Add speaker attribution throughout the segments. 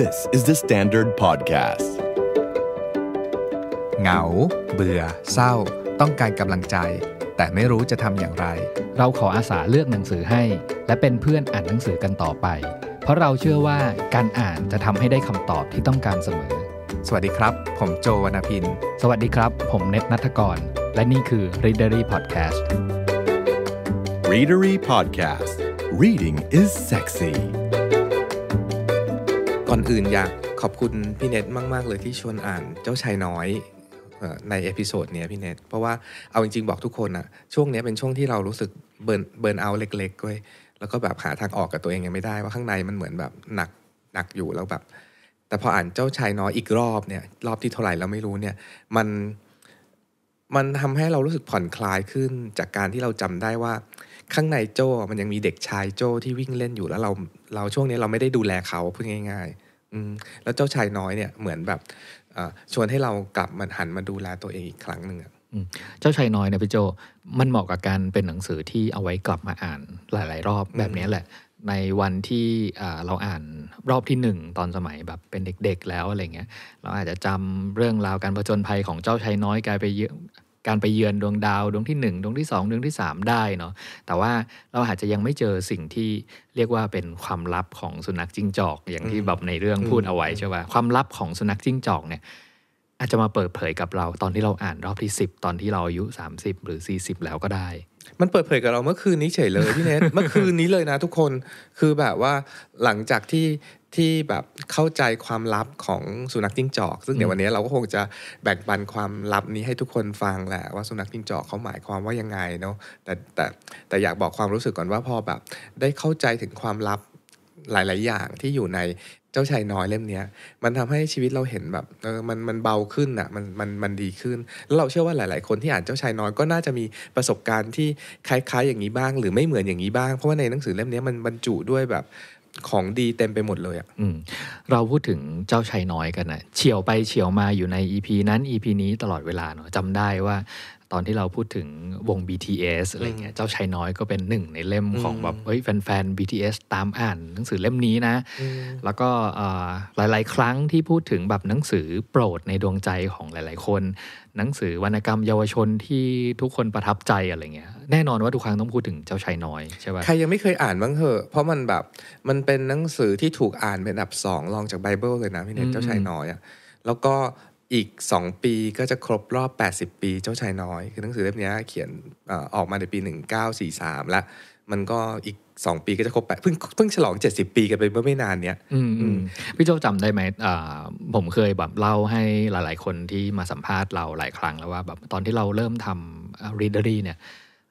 Speaker 1: This is the Standard Podcast เหงา เบื่อ
Speaker 2: เศร้า ต้องการกำลังใจ แต่ไม่รู้จะทำอย่างไร เราขออาสาเลือกหนังสือให้ และเป็นเพื่อนอ่านหนังสือกันต่อไป เพราะเราเชื่อว่าการอ่านจะทำให้ได้คำตอบที่ต้องการเสมอ สวัสดีครับ ผมโจวนาพินสวัสดีครับ ผมเนตนัทกร และนี่คือ Readery Podcast Readery Podcast Reading is sexy
Speaker 1: ก่อนอื่นอยากขอบคุณพี่เน็ตมากๆเลยที่ชวนอ่านเจ้าชายน้อยในเอพิโซดเนี้ยพี่เน็ตเพราะว่าเอาจริงๆบอกทุกคนอะช่วงนี้เป็นช่วงที่เรารู้สึกเบิร์นเบิร์นเอาเล็กๆด้วยแล้วก็แบบหาทางออกกับตัวเองยังไม่ได้ว่าข้างในมันเหมือนแบบหนักหนักอยู่แล้วแบบ แต่พออ่านเจ้าชายน้อยอีกรอบเนี่ยรอบที่เท่าไหร่เราไม่รู้เนี่ยมันมันทำให้เรารู้สึกผ่อนคลายขึ้นจากการที่เราจำได้ว่า ข้างในโจ้มันยังมีเด็กชายโจ้ที่วิ่งเล่นอยู่แล้วเราเราช่วงนี้เราไม่ได้ดูแลเขาพูดง่าย ๆแล้วเจ้าชายน้อยเนี่ยเหมือนแบบชวนให้เรากลับมาหันมาดูแลต
Speaker 2: ัวเองอีกครั้งหนึ่ง เจ้าชายน้อยเนี่ยพี่โจมันเหมาะกับการเป็นหนังสือที่เอาไว้กลับมาอ่านหลาย ๆ รอบแบบนี้แหละ ในวันที่เราอ่านรอบที่หนึ่งตอนสมัยแบบเป็นเด็กๆแล้วอะไรเงี้ยเราอาจจะจำเรื่องราวการผจญภัยของเจ้าชายน้อยกลายไปเยอะการไปเยือนดวงดาวดวงที่1ดวงที่2ดวงที่3ได้เนาะแต่ว่าเราอาจจะยังไม่เจอสิ่งที่เรียกว่าเป็นความลับของสุนัขจิ้งจอก อย่างที่แบบในเรื่องพูดเอาไว้ใช่ป่ะความลับของสุนัขจิ้งจอกเนี่ยอาจจะมาเปิดเผยกับเราตอนที่เราอ่านรอบที่ 10 ตอนที่เราอายุ30 หรือ40แล้วก็ได้
Speaker 1: มันเปิดเผยกับเราเมื่อคืนนี้เฉยเลยพี่เนทเมื่อคืนนี้เลยนะทุกคนคือแบบว่า หลังจากที่ที่แบบเข้าใจความลับของสุนัขจิ้งจอก ซึ่งเดี๋ยววันนี้เราก็คงจะแบ่งปันความลับนี้ให้ทุกคนฟังแหละว่าสุนัขจิ้งจอกเขาหมายความว่ายังไงเนาะแต่แต่แต่อยากบอกความรู้สึกก่อนว่าพอแบบได้เข้าใจถึงความลับหลาย ๆ อย่างที่อยู่ในเจ้าชายน้อยเล่มนี้มันทำให้ชีวิตเราเห็นแบบเออมันมันเบาขึ้นอ่ะมันมันมันดีขึ้นแล้วเราเชื่อว่าหลาย ๆ คนที่อ่านเจ้าชายน้อยก็น่าจะมีประสบการณ์ที่คล้าย ๆ อย่างนี้บ้างหรือไม่เหมือนอย่างนี้บ้างเพราะว่าในหนังสือเล่มนี้มันบรรจุด้วยแบบของดีเต็มไปหมดเลยอะ
Speaker 2: ่ะเราพูดถึงเจ้าชายน้อยกันนะเฉียวไปเฉียวมาอยู่ในอีพีนั้นอีพีนี้ตลอดเวลาเนาะจำได้ว่าตอนที่เราพูดถึงวง BTS อะไรเงี้ยเจ้าชายน้อยก็เป็นหนึ่งในเล่มของแบบเฮ้ยแฟนๆ BTS ตามอ่านหนังสือเล่มนี้นะ แล้วก็หลายๆ ครั้งที่พูดถึงแบบหนังสือโปรดในดวงใจของหลาย ๆคนหนังสือวรรณกรรมเยาวชนที่ทุกคนประทับใจอะไรเงี้ยแน่นอนว่าทุกครั้งต้องพูดถึงเจ้าชายน้อยใช่ไหมใครยังไม่เคยอ่านบ้างเหอะ เพราะมันแบบมันเป็นหนังสือที่ถูกอ่านเป็นอันดับสอ
Speaker 1: งรองจากไบเบิลเลยนะพี่เนทเจ้าชายน้อยอะแล้วก็อีก 2 ปีก็จะครบรอบ 80 ปีเจ้าชายน้อย คือหนังสือเล่มนี้เขียนออกมาในปี 1943 แล้วมันก็อีกสองปีก็จะครบแปดเพิ่งเพิ่งฉลองเจ็ดสิบปีกันไปเมื่อไม่นานเนี้ย
Speaker 2: พี่โจจำได้ไหมผมเคยแบบเล่าให้หลายๆคนที่มาสัมภาษณ์เราหลายครั้ง แล้วว่าแบบตอนที่เราเริ่มทำรีดเดอรี่เนี่ย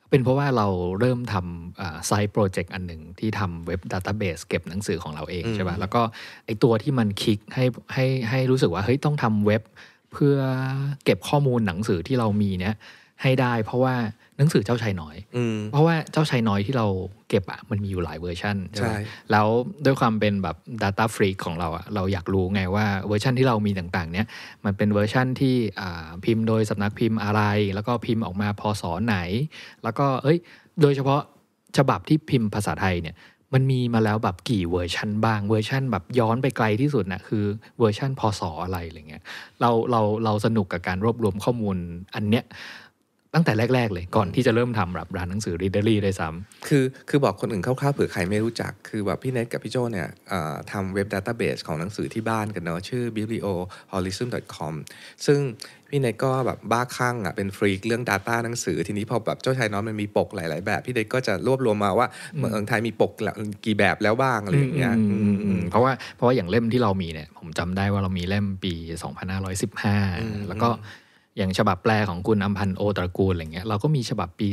Speaker 2: เป็นเพราะว่าเราเริ่มทำไซต์โปรเจกต์อันหนึ่งที่ทำเว็บดัตต้าเบสเก็บหนังสือของเราเองใช่ป่ะแล้วก็ไอตัวที่มันคลิกให้ให้ให้รู้สึกว่าเฮ้ยต้องทำเว็บ เพื่อเก็บข้อมูลหนังสือที่เรามีเนี่ย ให้ได้เพราะว่าหนังสือเจ้าชายน้อยอเพราะว่าเจ้าชายน้อยที่เราเก็บอะมันมีอยู่หลายเวอร์ชันใช่ไหมแล้วด้วยความเป็นแบบ Data f r e a k ของเราอะเราอยากรู้ไงว่าเวอร์ชันที่เรามีต่างๆเนี้ยมันเป็นเวอร์ชันที่พิมพ์โดยสำนักพิมพ์อะไร แล้วก็พิมพ์ออกมาพอศไหน แล้วก็เอ้ย โดยเฉพาะฉบับที่พิมพ์ภาษาไทยเนี่ยมันมีมาแล้วแบบกี่เวอร์ชันบ้างเวอร์ชันแบบย้อนไปไกลที่สุดนะคือ เวอร์ชันพศออะไรอะไรเงี้ยเราเราเราสนุกกับการรวบรวมข้อมูลอันเนี้ยตั้งแต่แรก ๆเลย ก่อนที่จะเริ่มทำรับร้านหนังสือรีเดอรี่ได้ซ้ำ
Speaker 1: คือคือบอกคนอื่นคร่าวๆเผื่อใครไม่รู้จัก คือแบบพี่เนทกับพี่โจเนี่ยทำเว็บดัตต้าเบสของหนังสือที่บ้านกันเนาะ ชื่อ biblioholism.com ซึ่งพี่เนทก็แบบบ้าคลั่งอ่ะเป็นฟรีกเรื่อง Data หนังสือ ทีนี้พอแบบเจ้าชายน้อยมันมีปกหลาย ๆ แบบ พี่เนทก็จะรวบรว
Speaker 2: มมาว่าเมืองไทยมีปกกี่แบบแล้วบ้างอะไรอย่างเงี้ยเพราะว่าเพราะว่าอย่างเล่มที่เรามีเนี่ยผมจำได้ว่าเรามีเล่มปี 2515แล้วก็อย่างฉบับแปลของคุณอัมพันธ์โอตระกูลอะไรเงี้ยเราก็มีฉบับปี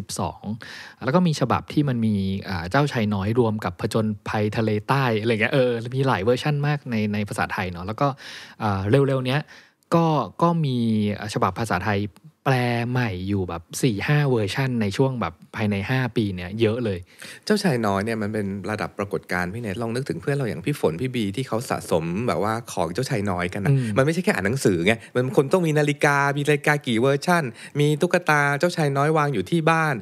Speaker 2: 2522 แล้วก็มีฉบับที่มันมีเจ้าชายน้อยรวมกับผจญภัยทะเลใต้อะไรเงี้ยเออ มีหลายเวอร์ชั่นมากในในภาษาไทยเนาะแล้วก็เร็วๆเนี้ยก็ก็มีฉบับภาษาไทยแปลใหม่อยู่แบบ4ี่ห้าเวอร์ชั่น ในช่วงแบบภายใน 5 ปีเนี่ย เยอะเลย เจ้าชายน้อย เนี่ยมันเป็นระดับปรากฏการณ์พี่เนทลองนึกถึงเพื่อนเราอย่าง พี่ฝนพี่บ
Speaker 1: ีที่เขาสะสมแบบว่าของเจ้าชายน้อยกันนะมันไม่ใช่แค่อ่านหนังสือไงมันคนต้องมีนาฬิกา มีนาฬิกากี่เวอร์ชั่น มีตุ๊กตาเจ้าชายน้อยวางอยู่ที่บ้าน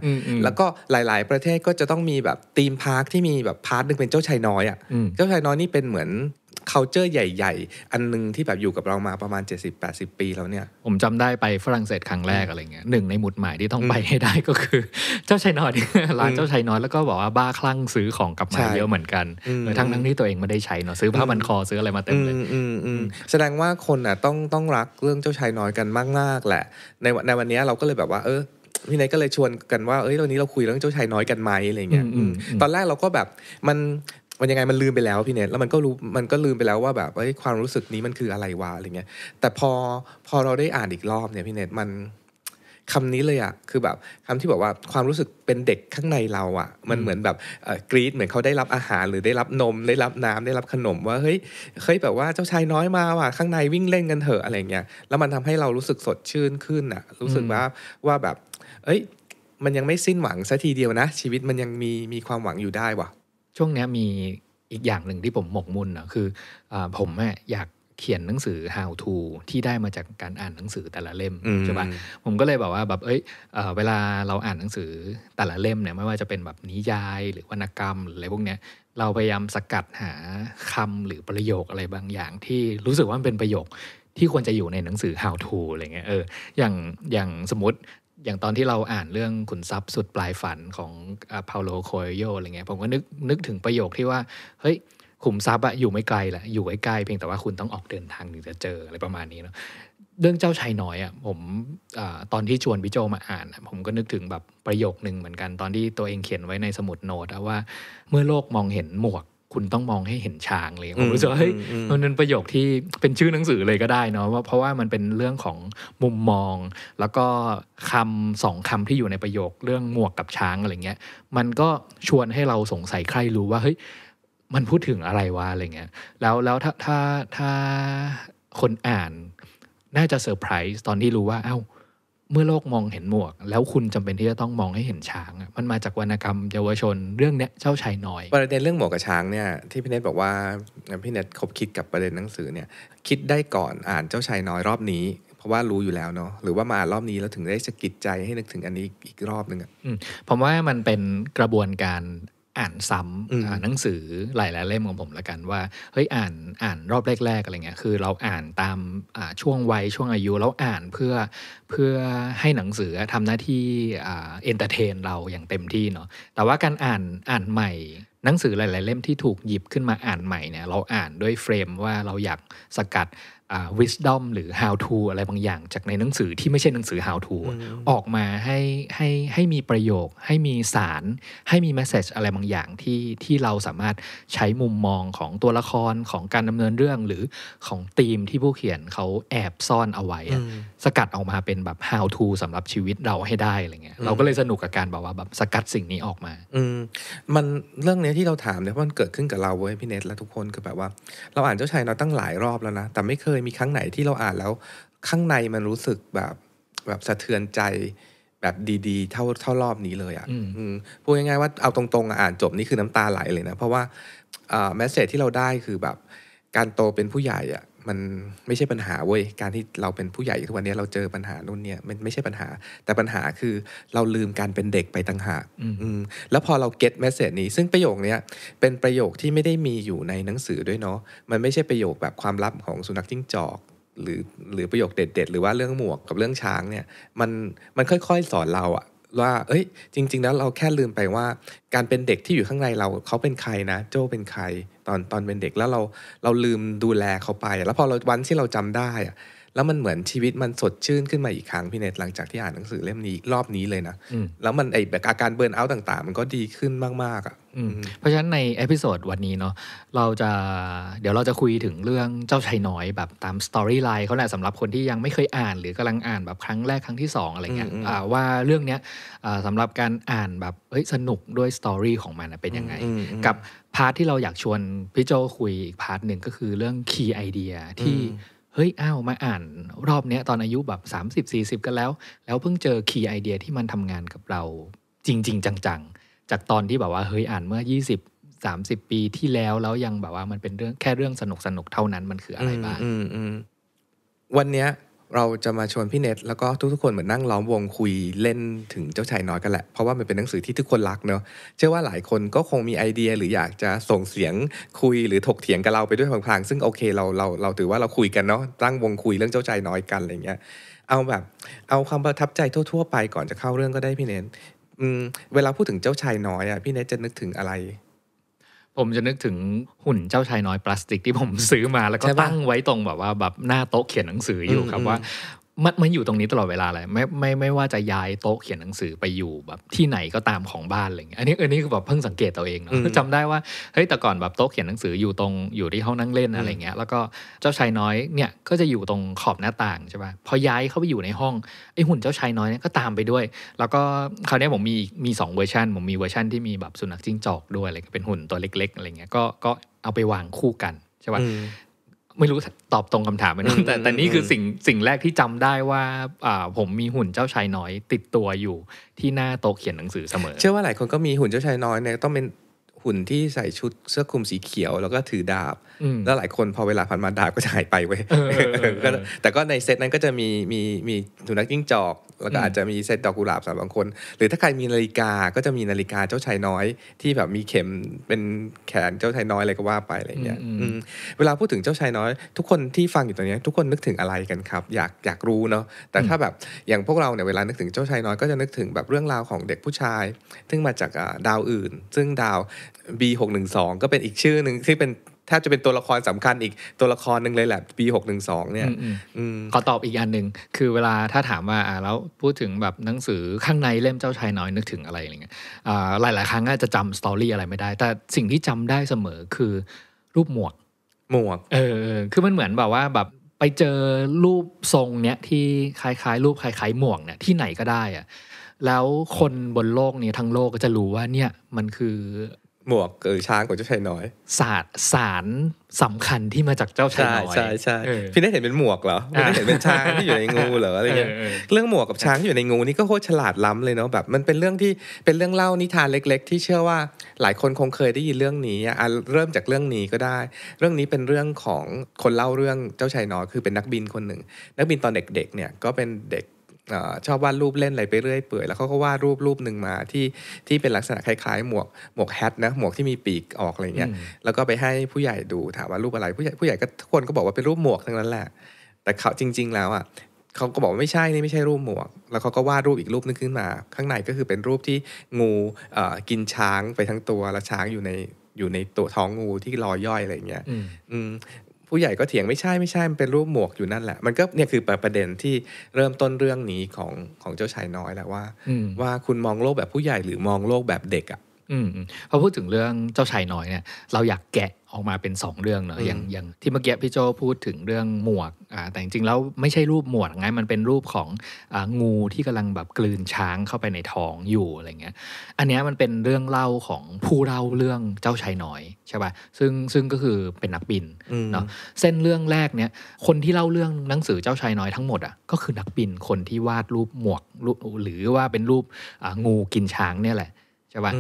Speaker 1: แล้วก็หลาย ๆ ประเทศก็จะต้องมีแบบธีมพาร์คที่มีแบบพาร์ทนึงเป็นเจ้าชายน้อยอ่ะเจ้าชายน้อยนี่เป็นเหมือนคาเจอร์ใหญ่ ๆ อันนึงที่แบบอยู่กับเรามาประมาณ 70-80 ปีแล้วเนี่ย ผมจำ
Speaker 2: ได้ไปฝรั่งเศสครั้งแรกอะไรเงี้ย หนึ่งในหมุดหมายที่ต้องไปให้ได้ก็คือ เจ้าชายน้อยร้านเจ้าชายน้อยแล้วก็บอกว่าบ้าคลั่งซื้อของกลับมาเยอะเหมือนกันทั้งทั้งที่ตัวเองไม่ได้ใช้เนาะซื้อผ้าบันคอซื้ออะไรมาเต็มเลยแสดงว่าคนอ่ะต้องต้องรักเรื่องเจ้าชายน้อยกันมาก
Speaker 1: มากแหละในในวันนี้เราก็เลยแบบว่า เออพี่นายก็เลยชวนกันว่า เอ้ยวันนี้เราคุยเรื่องเจ้าชายน้อยกันไหมอะไรเงี้ยตอนแรกเราก็แบบมันมันยังไงมันลืมไปแล้วพี่เนทแล้วมันก็รู้มันก็ลืมไปแล้วว่าแบบเอ้ยความรู้สึกนี้มันคืออะไรวะอะไรเงี้ยแต่พอพอเราได้อ่านอีกรอบเนี่ย พี่เนทมัน คำนี้เลยอะคือแบบ คำที่บอกว่าความรู้สึกเป็นเด็กข้างในเราอะมันเหมือนแบบกรีดเหมือนเขาได้รับอาหาร หรือได้รับนม ได้รับน้ำได้รับขนม ว่าเฮ้ยเฮ้ยแบบว่าเจ้าชายน้อยมาว่ะข้างในวิ่งเล่นกันเถอะอะไรเงี้ยแล้วมันทำให้เรารู้สึกสดชื่นขึ้นอะรู้สึกว่าว่าแบบเอ้ย มันยังไม่สิ้นหวังซะทีเดียวนะ
Speaker 2: ชีวิตมันยังมีมีความหวังอยู่ได้ว่ะช่วงนี้มีอีกอย่างหนึ่งที่ผมหมกมุ่นนะคืออผมอยากเขียนหนังสือ how to ที่ได้มาจากการอ่านหนังสือแต่ละเล่มใช่ปะผมก็เลยบอกว่าแบบเอ้ยเเวลาเราอ่านหนังสือแต่ละเล่มเนี่ยไม่ว่าจะเป็นแบบนิยาย หรือวรรณกรรมหรืออะไรพวกเนี้ยเราพยายามสกัดหา คำหรือประโยคอะไรบางอย่าง ที่รู้สึกว่ามันเป็นประโยคที่ควรจะอยู่ในหนังสือ how to อะไรเงี้ยเอออย่างอย่างสมมติอย่างตอนที่เราอ่านเรื่องขุนทรัพย์สุดปลายฝันของเปาโลโคโยอะไรเงี้ยผมก็นึกนึกถึงประโยคที่ว่าเฮ้ย ขุมทรัพย์อะอยู่ไม่ไกลแหละอยู่้ใกล้เพียงแต่ว่าคุณต้องออกเดินทางถึงจะเจออะไรประมาณนี้เนาะเรื่องเจ้าชายน้อยอะผมอตอนที่ชวนพี่โจมาอ่านผมก็นึกถึงแบบประโยคหนึ่งเหมือนกัน ตอนที่ตัวเองเขียนไว้ในสมุดโน้ตว่า เมื่อโลกมองเห็นหมวกคุณต้องมองให้เห็นช้างเลยผมรู้สึกว่าเฮ้ยมันเป็นประโยคที่เป็นชื่อหนังสือเลยก็ได้เนาะว่าเพราะว่ามันเป็นเรื่องของมุมมอง แล้วก็คำสองคำที่อยู่ในประโยคเรื่องหมวกกับช้างอะไรเงี้ย มันก็ชวนให้เราสงสัยใครรู้ว่าเฮ้ยมันพูดถึงอะไรวะอะไรเงี้ย แล้วแล้วถ้าถ้าถ้าคนอ่านน่าจะเซอร์ไพรส์ตอนที่รู้ว่าเอา้าเมื่อโลกมองเห็นหมวก แล้วคุณจำเป็นที่จะต้องมองให้เห็นช้าง มันมาจากวรรณกรรมเยาวชนเรื่องเนี้ยเจ้าชายน้อย
Speaker 1: ประเด็นเรื่องหมวกกับช้างเนี่ยที่พี่เนตบอกว่าพี่เนตคบคิดกับประเด็นหนังสือเนี่ยคิดได้ก่อนอ่านเจ้าชายน้อยรอบนี้ เพราะว่ารู้อยู่แล้วเ
Speaker 2: นาะหรือว่ามาอ่านรอบนี้แล้วถึงได้สะกิดใจให้นึกถึงอันนี้อีกรอบนึงอ่ะผมว่ามันเป็นกระบวนการอ่านซ้ำอ่านหนังสือหลาย ๆ เล่มของผมละกันว่าเฮ้ยอ่านอ่านรอบแรก ๆ อะไรเงี้ยคือเราอ่านตามช่วงวัยช่วงอายุแล้วอ่านเพื่อเพื่อให้หนังสือทำหน้าที่เอนเตอร์เทนเราอย่างเต็มที่เนาะแต่ว่าการอ่านอ่านใหม่ หนังสือหลายๆ เล่มที่ถูกหยิบขึ้นมาอ่านใหม่เนี่ยเราอ่านด้วยเฟรมว่าเราอยากสกัด wisdom หรือ how to อะไรบางอย่างจากในหนังสือที่ไม่ใช่หนังสือ how to ออกมาให้ให้ให้มีประโยค ให้มีสาร ให้มี message อะไรบางอย่าง ที่ที่เราสามารถใช้มุมมองของตัวละครของการดำเนินเรื่องหรือของธีมที่ผู้เขียนเขาแอบซ่อนเอาไว้สกัดออกมาเป็นแบบ how to สำหรับชีวิตเราให้ได้อะไรเงี้ยเราก็เลยสนุกกับการบอกว่าแบบสกัดสิ่งนี้ออกมาอืมมันเรื่องนี้ที่เราถามเนี่ยมันเกิดขึ้นกับเราเว้ยพี่เนทและทุกคนคือแบบว่า
Speaker 1: เราอ่านเจ้าชายเราตั้งหลายรอบแล้วนะ แต่ไม่เคยยมีครั้งไหนที่เราอ่านแล้ว ข้างในมันรู้สึกแบบแบบสะเทือนใจแบบดีๆเท่าเท่ารอบนี้เลยอะ่ะพูดง่ายๆว่าเอาตรงๆอ่านจบนี่คือน้ำตาไหลเลยนะ เพราะว่าแมสเซจที่เราได้คือแบบการโตเป็นผู้ใหญ่อะ่ะมันไม่ใช่ปัญหาเว้ยการที่เราเป็นผู้ใหญ่ทุกวันนี้เราเจอปัญหานู่นเนี่ยมันไม่ใช่ปัญหา แต่ปัญหาคือเราลืมการเป็นเด็กไปต่างหากแล้วพอเราเก็ตแมสเซจนี้ ซึ่งประโยคนี้เป็นประโยคที่ไม่ได้มีอยู่ในหนังสือด้วยเนาะมันไม่ใช่ประโยคแบบความลับของสุนัขจิ้งจอก หรือหรือประโยคเด็ด ๆ หรือว่าเรื่องหมวกกับเรื่องช้างเนี่ยมันมันค่อยๆสอนเราอะว่า เอ้ย จริง ๆ แล้วเราแค่ลืมไปว่า การเป็นเด็กที่อยู่ข้างในเรา เขาเป็นใครนะโจเป็นใคร ตอนตอนเป็นเด็กแล้วเราเราลืมดูแลเขาไป แล้วพอเราวันที่เราจำได้อะแล้วมันเหมือนชีวิตมันสดชื่นขึ้นมาอีกครั้งพี่เนตหลังจากที่อ่านหนังสือเล่มนี้รอบนี้เลยนะ แล้วมันไอแบบอาการเบิร์นเอาต์ต่างๆ มันก
Speaker 2: ็ดีขึ้นมากๆอ่ะเพราะฉะนั้นในเอพิโซดวันนี้เนาะเราจะเดี๋ยวเราจะคุยถึงเรื่องเจ้าชายน้อยแบบตามสตอรี่ไลน์เขาแหละสำหรับคนที่ยังไม่เคยอ่านหรือกำลังอ่านแบบครั้งแรกครั้งที่2อะไรเงี้ยว่าเรื่องเนี้ยสำหรับการอ่านแบบเฮ้ยสนุกด้วยสตอรี่ของมันเป็นยังไงกับพาร์ทที่เราอยากชวนพี่โจคุยอีกพาร์ทหนึ่งก็คือเรื่องคีย์ไอเดียที่เฮ้ยอ้าวมาอ่าน รอบเนี้ยตอนอายุแบบ30-40 กันแล้ว แล้วเพิ่งเจอคีย์ไอเดียที่มันทำงานกับเรา จริง ๆ จังๆ จากตอนที่แบบว่า เฮ้ย อ่านเมื่อ 20 30 ปีที่แล้วแล้วยังแบบว่ามันเป็นเรื่องแค่เรื่องสนุกสนุกเท่านั้นมันคืออะไรบ้าง
Speaker 1: วันเนี้ยเราจะมาชวนพี่เนทตแล้วก็ทุกๆคนเหมือนนั่งล้อมวงคุยเล่นถึงเจ้าชายน้อยกันแหละ เพราะว่ามันเป็นหนังสือที่ทุกคนรักเนาะเชื่อว่าหลายคนก็คงมีไอเดีย หรืออยากจะส่งเสียงคุยหรือถกเถียงกับเราไปด้วยพลางๆซึ่งโอเคเราเราเราถือว่าเราคุยกันเนาะตั้งวงคุยเรื่องเจ้าชายน้อยกันอะไรเงี้ยเอาแบบ เอาความประทับใจทั่วๆไป ก่อนจะเข้าเรื่องก็ได้พี่เนทตเวลาพูดถึงเจ้าชาย
Speaker 2: น้อยอ่ะพี่เนทตจะนึกถึงอะไรผมจะนึกถึงหุ่นเจ้าชายน้อยพลาสติกที่ผมซื้อมา แล้วก็ตั้งไว้ตรงแบบว่าแบบหน้าโต๊ะเขียนหนังสืออยู่ครับว่ามันมันอยู่ตรงนี้ตลอดเวลาเลยไม่ไม่ไม่ว่าจะย้ายโต๊ะเขียนหนังสือไปอยู่แบบที่ไหนก็ตามของบ้านอะไรเงี้ยอันนี้อันนี้คือแบบเพิ่งสังเกตตัวเองเนาะจำได้ว่าเฮ้ยแต่ก่อนแบบโต๊ะเขียนหนังสืออยู่ตรงอยู่ที่ห้องนั่งเล่นอะไรเงี้ยแล้วก็เจ้าชายน้อยเนี่ยก็จะอยู่ตรงขอบหน้าต่างใช่ป่ะพอย้ายเข้าไปอยู่ในห้องไอ้หุ่นเจ้าชายน้อยเนี่ยก็ตามไปด้วย แล้วก็คราวนี้ผมมีมีสองเวอร์ชันผมมีเวอร์ชันที่มีแบบสุนัขจิ้งจอกด้วยอะไรเป็นหุ่นตัวเล็ก ๆอะไรเงี้ยก็ก็เอาไปวางคู่กันใช่ป่ะไม่รู้ตอบตรงคำถามไหมแต่แต่นี่คือสิ่งสิ่งแรกที่จำได้ว่าผมมีหุ่นเจ้าชายน้อย ติดตัวอยู่ที่หน้าโต๊ะเขียนหนังสือเสมอ เชื
Speaker 1: ่อว่าหลายคนก็มีหุ่นเจ้าชายน้อยเนี่ยต้องเป็นหุ่นที่ใส่ชุดเสื้อคลุมสีเขียวแล้วก็ถือดาบ แล้วหลายคนพอเวลาผ่านมาดาบก็จะหายไปเว้ย แต่ก็ในเซตนั้นก็จะมีมีมีสุนัขจิ้งจอกแล้วก็อาจจะมีเซตดอกกุหลาบสำหรับบางคน หรือถ้าใครมีนาฬิกาก็จะมีนาฬิกาเจ้าชายน้อยที่แบบมีเข็มเป็นแขนเจ้าชายน้อย อะไรก็ว่าไปอะไรเงี้ยเวลาพูดถึงเจ้าชายน้อย ทุกคนที่ฟังอยู่ตอนนี้ ทุกคนนึกถึงอะไรกันครับ อยากอยากรู้เนาะแต่ถ้าแบบอย่างพวกเราเนี่ยเวลานึกถึงเจ้าชายน้อยก็จะนึกถึงแบบเรื่องราวของเด็กผู้ชาย ซึ่งมาจากดาวอื่น ซึ่งดาว B612 ก็เป็นอีกชื่อหนึ่งที่เป็นแทบจะเป็นตัวละครสำ
Speaker 2: คัญอีกตัวละครหนึ่งเลยแหละ ปีหกหนึ่งสองเนี่ยขอตอบอีกอันหนึ่ง คือเวลาถ้าถามว่าแล้วพูดถึงแบบหนังสือข้างใน เล่มเจ้าชายน้อยนึกถึงอะไรอย่างเงี้ยาหลาย ๆ ครั้งก็จะจำสตอรี่อะไรไม่ได้ แต่สิ่งที่จำได้เสมอคือ รูปหมวกหมวก เออคือมันเหมือนแบบว่า แบบไปเจอรูปทรงเนี้ย ที่คล้ายๆ รูปคล้ายๆหมวกเนี่ยที่ไหนก็ได้อะแล้วคนบนโลกนี้ทั้งโลกก็จะรู้ว่าเนี่ยมันคือหมวกหรือช้างของเจ้าชายน้อยสารสารสำคัญที่มาจากเจ้าชายน้อยใช่ใช่ใช่พี่ได้เห็นเป็นหมวกเหรอไม่ได้เห็นเป็นช้างที่อยู่ในงูเหรออะไรเงี้ย
Speaker 1: เรื่องหมวกกับช้างที่อยู่ในงูนี่ก็โคตรฉลาดล้ำเลยเนาะแบบมันเป็นเรื่องที่เป็นเรื่องเล่านิทานเล็กๆที่เชื่อว่าหลายคนคงเคยได้ยินเรื่องนี้อ่ะเริ่มจากเรื่องนี้ก็ได้ เรื่องนี้เป็นเรื่องของคนเล่าเรื่องเจ้าชายน้อยคือเป็นนักบินคนหนึ่ง นักบินตอนเด็กๆเนี่ยก็เป็นเด็กชอบวาดรูปเล่นอะไรไปเรื่อยเปื่อยแล้วเขาก็วาดรูปรูปหนึ่งมาที่ที่เป็นลักษณะคล้ายๆ หมวกหมวกแฮทนะหมวกที่มีปีกออกอะไรเงี้ยแล้วก็ไปให้ผู้ใหญ่ดูถามว่ารูปอะไรผู้ใหญ่ผู้ใหญ่ก็ทุกคนก็บอกว่าเป็นรูปหมวกทั้งนั้นแหละ แต่เขาจริง ๆแล้วอ่ะเขาก็บอกว่าไม่ใช่นี่ไม่ใช่รูปหมวก แล้วเขาก็วาดรูปอีกรูปนึงขึ้นมา ข้างในก็คือเป็นรูปที่งูกินช้างไปทั้งตัวแล้วช้างอยู่ในอยู่ในตัวท้องงูที่ลอยย่อยอะไรเงี้ยผู้ใหญ่ก็เถียงไม่ใช่ไม่ใช่ มันเป็นรูปหมวกอยู่นั่นแหละ มันก็เนี่ยคือประเด็นที่เริ่มต้น
Speaker 2: เรื่องนี้ของของเจ้าชายน้อยแหละว่าว่าคุณมองโลกแบบผู้ใหญ่หรือมองโลกแบบเด็กอะ่ะพอพูดถึงเรื่องเจ้าชายน้อยเนี่ยเราอยากแกะออกมาเป็น 2 เรื่องเนอะอย่างอย่างที่เมื่อกี้พี่โจพูดถึงเรื่องหมวกอ่าแต่จริงๆแล้วไม่ใช่รูปหมวก ไงมันเป็นรูปขององูที่กำลังแบบกลืนช้างเข้าไปในท้องอยู่อะไรเงี้ยอันนี้มันเป็นเรื่องเล่าของผู้เล่าเรื่องเจ้าชายน้อยใช่ป่ะซึ่งซึ่งก็คือเป็นนักบินเนาะเส้นเรื่องแรกเนี่ยคนที่เล่าเรื่องหนังสือเจ้าชายน้อยทั้งหมดอ่ะก็คือนักบินคนที่วาดรูปหมวกหรือว่าเป็นรูปงูกินช้างเนี่ยแหละใช่ป่ะ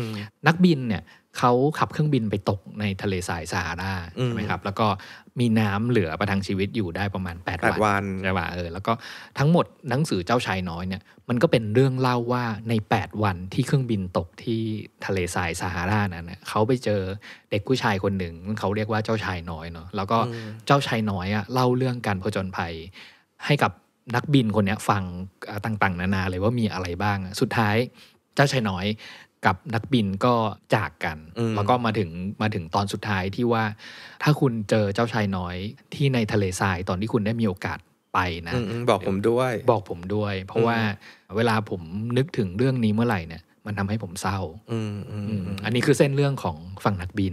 Speaker 2: นักบินเนี่ยเขาขับเครื่องบินไปตกในทะเลทรายซาฮาราใช่ไหมครับ แล้วก็มีน้ำเหลือประทังชีวิตอยู่ได้ประมาณ 8 วันใช่ป่ะเออ แล้วก็ทั้งหมดหนังสือเจ้าชายน้อยเนี่ย มันก็เป็นเรื่องเล่าว่าใน8วันที่เครื่องบินตกที่ทะเลทรายซาฮารานั้นเขาไปเจอเด็กผู้ชายคนหนึ่ง เขาเรียกว่าเจ้าชายน้อยเนาะแล้วก็เจ้าชายน้อยอ่ะเล่าเรื่องการผจญภัย ให้กับนักบินคนนี้ฟังต่างๆ นานาเลยว่ามีอะไรบ้างสุดท้ายเจ้าชายน้อยกับนักบินก็จากกันแล้วก็มาถึงมาถึงตอนสุดท้ายที่ว่า ถ้าคุณเจอเจ้าชายน้อยที่ในทะเลทรายตอนที่คุณได้มีโอกาสไปนะบอกผมด้วยบอกผมด้วย เพราะว่าเวลาผมนึกถึงเรื่องนี้เมื่อไหร่เนี่ยมันทำให้ผมเศร้าอันนี้คือเส้นเรื่องของฝั่งนักบิน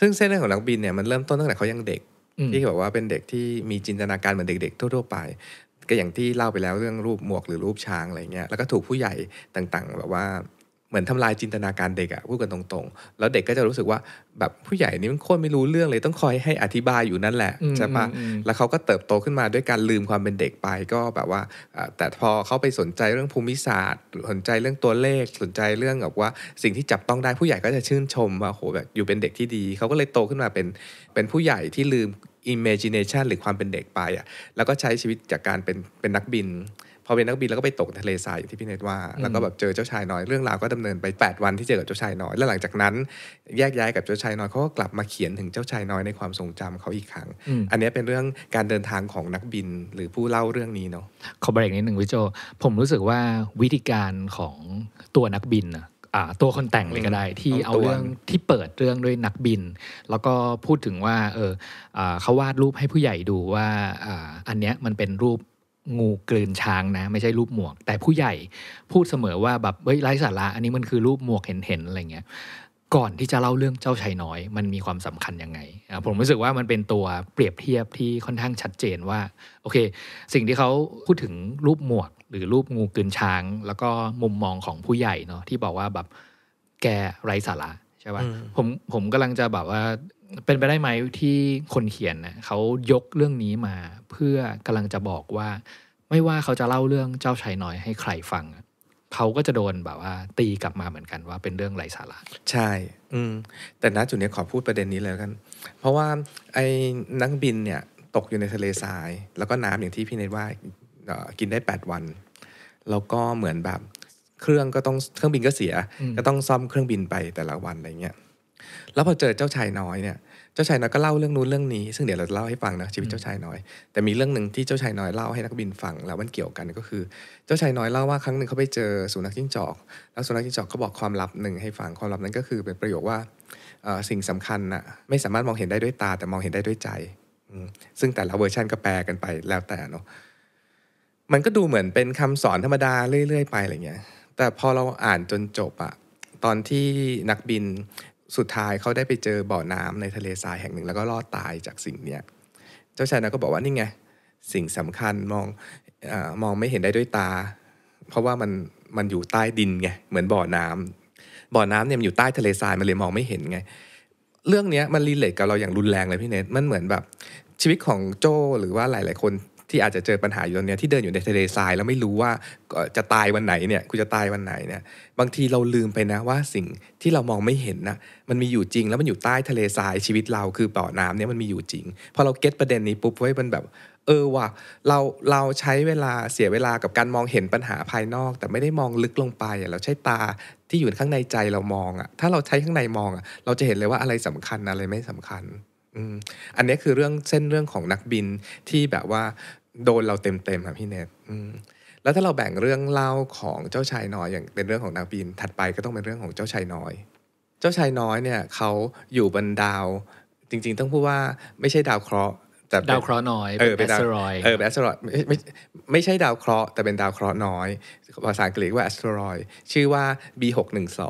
Speaker 2: ซึ่งเส้นเรื่องของนักบินเนี่ยมันเริ่มต้นตั้งแต่เขายังเด็ก ที่บอ
Speaker 1: กว่าเป็นเด็กที่มีจินตนาการเหมือนเด็ก ๆ ทั่ว ๆไป ก็อย่างที่เล่าไปแล้วเรื่องรูปหมวกหรือรูปช้างอะไรเงี้ยแล้วก็ถูกผู้ใหญ่ต่างๆ แบบว่าเหมือนทำลายจินตนาการเด็กอะพูดกันตรง ๆ แล้วเด็กก็จะรู้สึกว่าแบบผู้ใหญ่นี่มันโคตรไม่รู้เรื่องเลยต้องคอยให้อธิบายอยู่นั่นแหละ ใช่ปะ แล้วเขาก็เติบโตขึ้นมาด้วยการลืมความเป็นเด็กไป ก็แบบว่า แต่พอเขาไปสนใจเรื่องภูมิศาสตร์สนใจเรื่องตัวเลขสนใจเรื่องแบบว่าสิ่งที่จับต้องได้ผู้ใหญ่ก็จะชื่นชมว่าโหแบบอยู่เป็นเด็กที่ดีเขาก็เลยโตขึ้นมาเป็นเป็นผู้ใหญ่ที่ลืม imagination หรือความเป็นเด็กไปอะแล้วก็ใช้ชีวิตจากการเป็นเป็นนักบินพอเป็นนักบินแล้วก็ไปตกทะเลทรายอย่างที่พี่เนตว่าแล้วก็แบบเจอเจ้าชายน้อยเรื่องราวก็ดำเนินไป 8 วันที่เจอกับเจ้าชายน้อยแล้วหลังจากนั้น แยกย้ายกับเจ้าชายน้อยเขาก็กลับมาเขียนถึงเจ้าชายน้อยในความทรงจำเขาอีกครั้ง
Speaker 2: อันนี้เป็นเรื่องการเดินทางของนักบินหรือผู้เล่าเรื่องนี้เนาะขอเบรกนิดหนึ่งพี่โจผมรู้สึกว่าวิธีการของตัวนักบินอะตัวคนแต่งเลยก็ได้ที่เอาเรื่องที่เปิดเรื่องด้วยนักบิน แล้วก็พูดถึงว่าเออเขาวาดรูปให้ผู้ใหญ่ดูว่าอันเนี้ยมันเป็นรูปงูกลืนช้างนะ ไม่ใช่รูปหมวก แต่ผู้ใหญ่พูดเสมอว่าแบบเฮ้ยไร้สาระอันนี้มันคือรูปหมวกเห็นๆอะไรเงี้ยก่อนที่จะเล่าเรื่องเจ้าชายน้อย มันมีความสำคัญยังไงผมรู้สึกว่ามันเป็นตัวเปรียบเทียบที่ค่อนข้างชัดเจนว่า โอเค สิ่งที่เขาพูดถึงรูปหมวก หรือรูปงูกลืนช้าง แล้วก็มุมมองของผู้ใหญ่เนาะที่บอกว่าแบบแกไร้สาระใช่ป่ะผมผมกำลังจะแบบว่าเป็นไปได้ไหมที่คนเขียนนะเขายกเรื่องนี้มา เพื่อกำลังจะบอกว่า ไม่ว่าเขาจะเล่าเรื่องเจ้าชายน้อย ให้ใครฟังเขาก็จะโดนแบบว่าตีกลับมาเหมือนกันว่าเป็นเรื่องไร้สาระ
Speaker 1: ใช่ อืแต่ณจุดนี้ขอพูดประเด็นนี้
Speaker 2: เลยกัน เพราะว่าไอ้นั
Speaker 1: กบินเนี่ยตกอยู่ในทะเลทราย แล้วก็น้ำอย่างที่พี่เนทว่ากินได้8วันแล้วก็เหมือนแบบเครื่องก็ต้องเครื่องบินก็เสียก็ต้องซ่อมเครื่องบินไปแต่ละวันอะไรเงี้ยแล้วพอเจอเจ้าชายน้อยเนี่ย เจ้าชายน้อยก็เล่าเรื่องนู้นเรื่องนี้ ซึ่งเดี๋ยวเราจะเล่าให้ฟังนะชีวิตเจ้าชายน้อย แต่มีเรื่องหนึ่งที่เจ้าชายน้อยเล่าให้นักบินฟัง แล้วมันเกี่ยวกันก็คือ เจ้าชายน้อยเล่าว่าครั้งหนึ่งเขาไปเจอสุนัขจิ้งจอก แล้วสุนัขจิ้งจอกก็บอกความลับหนึ่งให้ฟัง ความลับนั้นก็คือเป็นประโยคว่าสิ่งสำคัญอะไม่สามารถมองเห็นได้ด้วยตาแต่มองเห็นได้ด้วยใจ ซึ่งแต่ละเวอร์ชันก็แปลกันไปแล้วแต่เนาะ มันก็ดูเหมือนเป็นคำสอนธรรมดาเรื่อย ๆ ไปอะไรเงี้ยแต่พอเราอ่านจนจบอะตอนที่นักบินสุดท้ายเขาได้ไปเจอบ่อน้ำในทะเลทรายแห่งหนึ่งแล้วก็รอดตายจากสิ่งเนี้ยเจ้าชายนาก็บอกว่านี่ไงสิ่งสำคัญมองอมองไม่เห็นได้ด้วยตา เพราะว่ามันมันอยู่ใต้ดินไงเหมือนบ่อน้ำบ่อน้ำเนี่ยมันอยู่ใต้ทะเลทรายมันเลยมองไม่เห็นไงเรื่องนี้มันรีเลทกับเราอย่างรุนแรงเลยพี่เนทมันเหมือนแบบ ชีวิตของโจหรือว่าหลายๆ คนที่อาจจะเจอปัญหาอยู่ตอนนี้ที่เดินอยู่ในทะเลทรายแล้วไม่รู้ว่าจะตายวันไหนเนี่ยกูจะตายวันไหนเนี่ย บางทีเราลืมไปนะว่าสิ่งที่เรามองไม่เห็นนะมันมีอยู่จริงแล้วมันอยู่ใต้ทะเลทรายชีวิตเราคือป่อน้ำเนี่ยมันมีอยู่จริงพอเราเก็ตประเด็นนี้ปุ๊บไว้มันแบบ เออว่ะเราเราใช้เวลาเสียเวลากับการมองเห็นปัญหาภายนอกแต่ไม่ได้มองลึกลงไปเราใช้ตาที่อยู่ข้างในใจเรามองอะ่ะถ้าเราใช้ข้างในมองอ่ะเราจะเห็นเลยว่าอะไรสำคัญอะไรไม่สำคัญอันนี้คือเรื่องเส้นเรื่องของนักบินที่แบบว่าโดนเราเต็มๆครับพี่เนทแล้วถ้าเราแบ่งเรื่องเล่าของเจ้าชายน้อยอย่างเป็นเรื่องของนางปีนถัดไปก็ต้องเป็นเรื่องของเจ้าชายน้อย เจ้าชายน้อยเนี่ยเขาอยู่บนดาว จริงๆต้องพูดว่าไม่ใช่ดาวเคราะห์แต่ดาวเคราะห์น
Speaker 2: ้อยเออเป็นแอสเตรอย เออเป็นแ
Speaker 1: อสเตรอยไม่ไม่ใช่ดาวเคราะห์แต่เป็นดาวเคราะห์น้อย ภาษาอังกฤษว่าแอสเตรอยชื่อว่า B612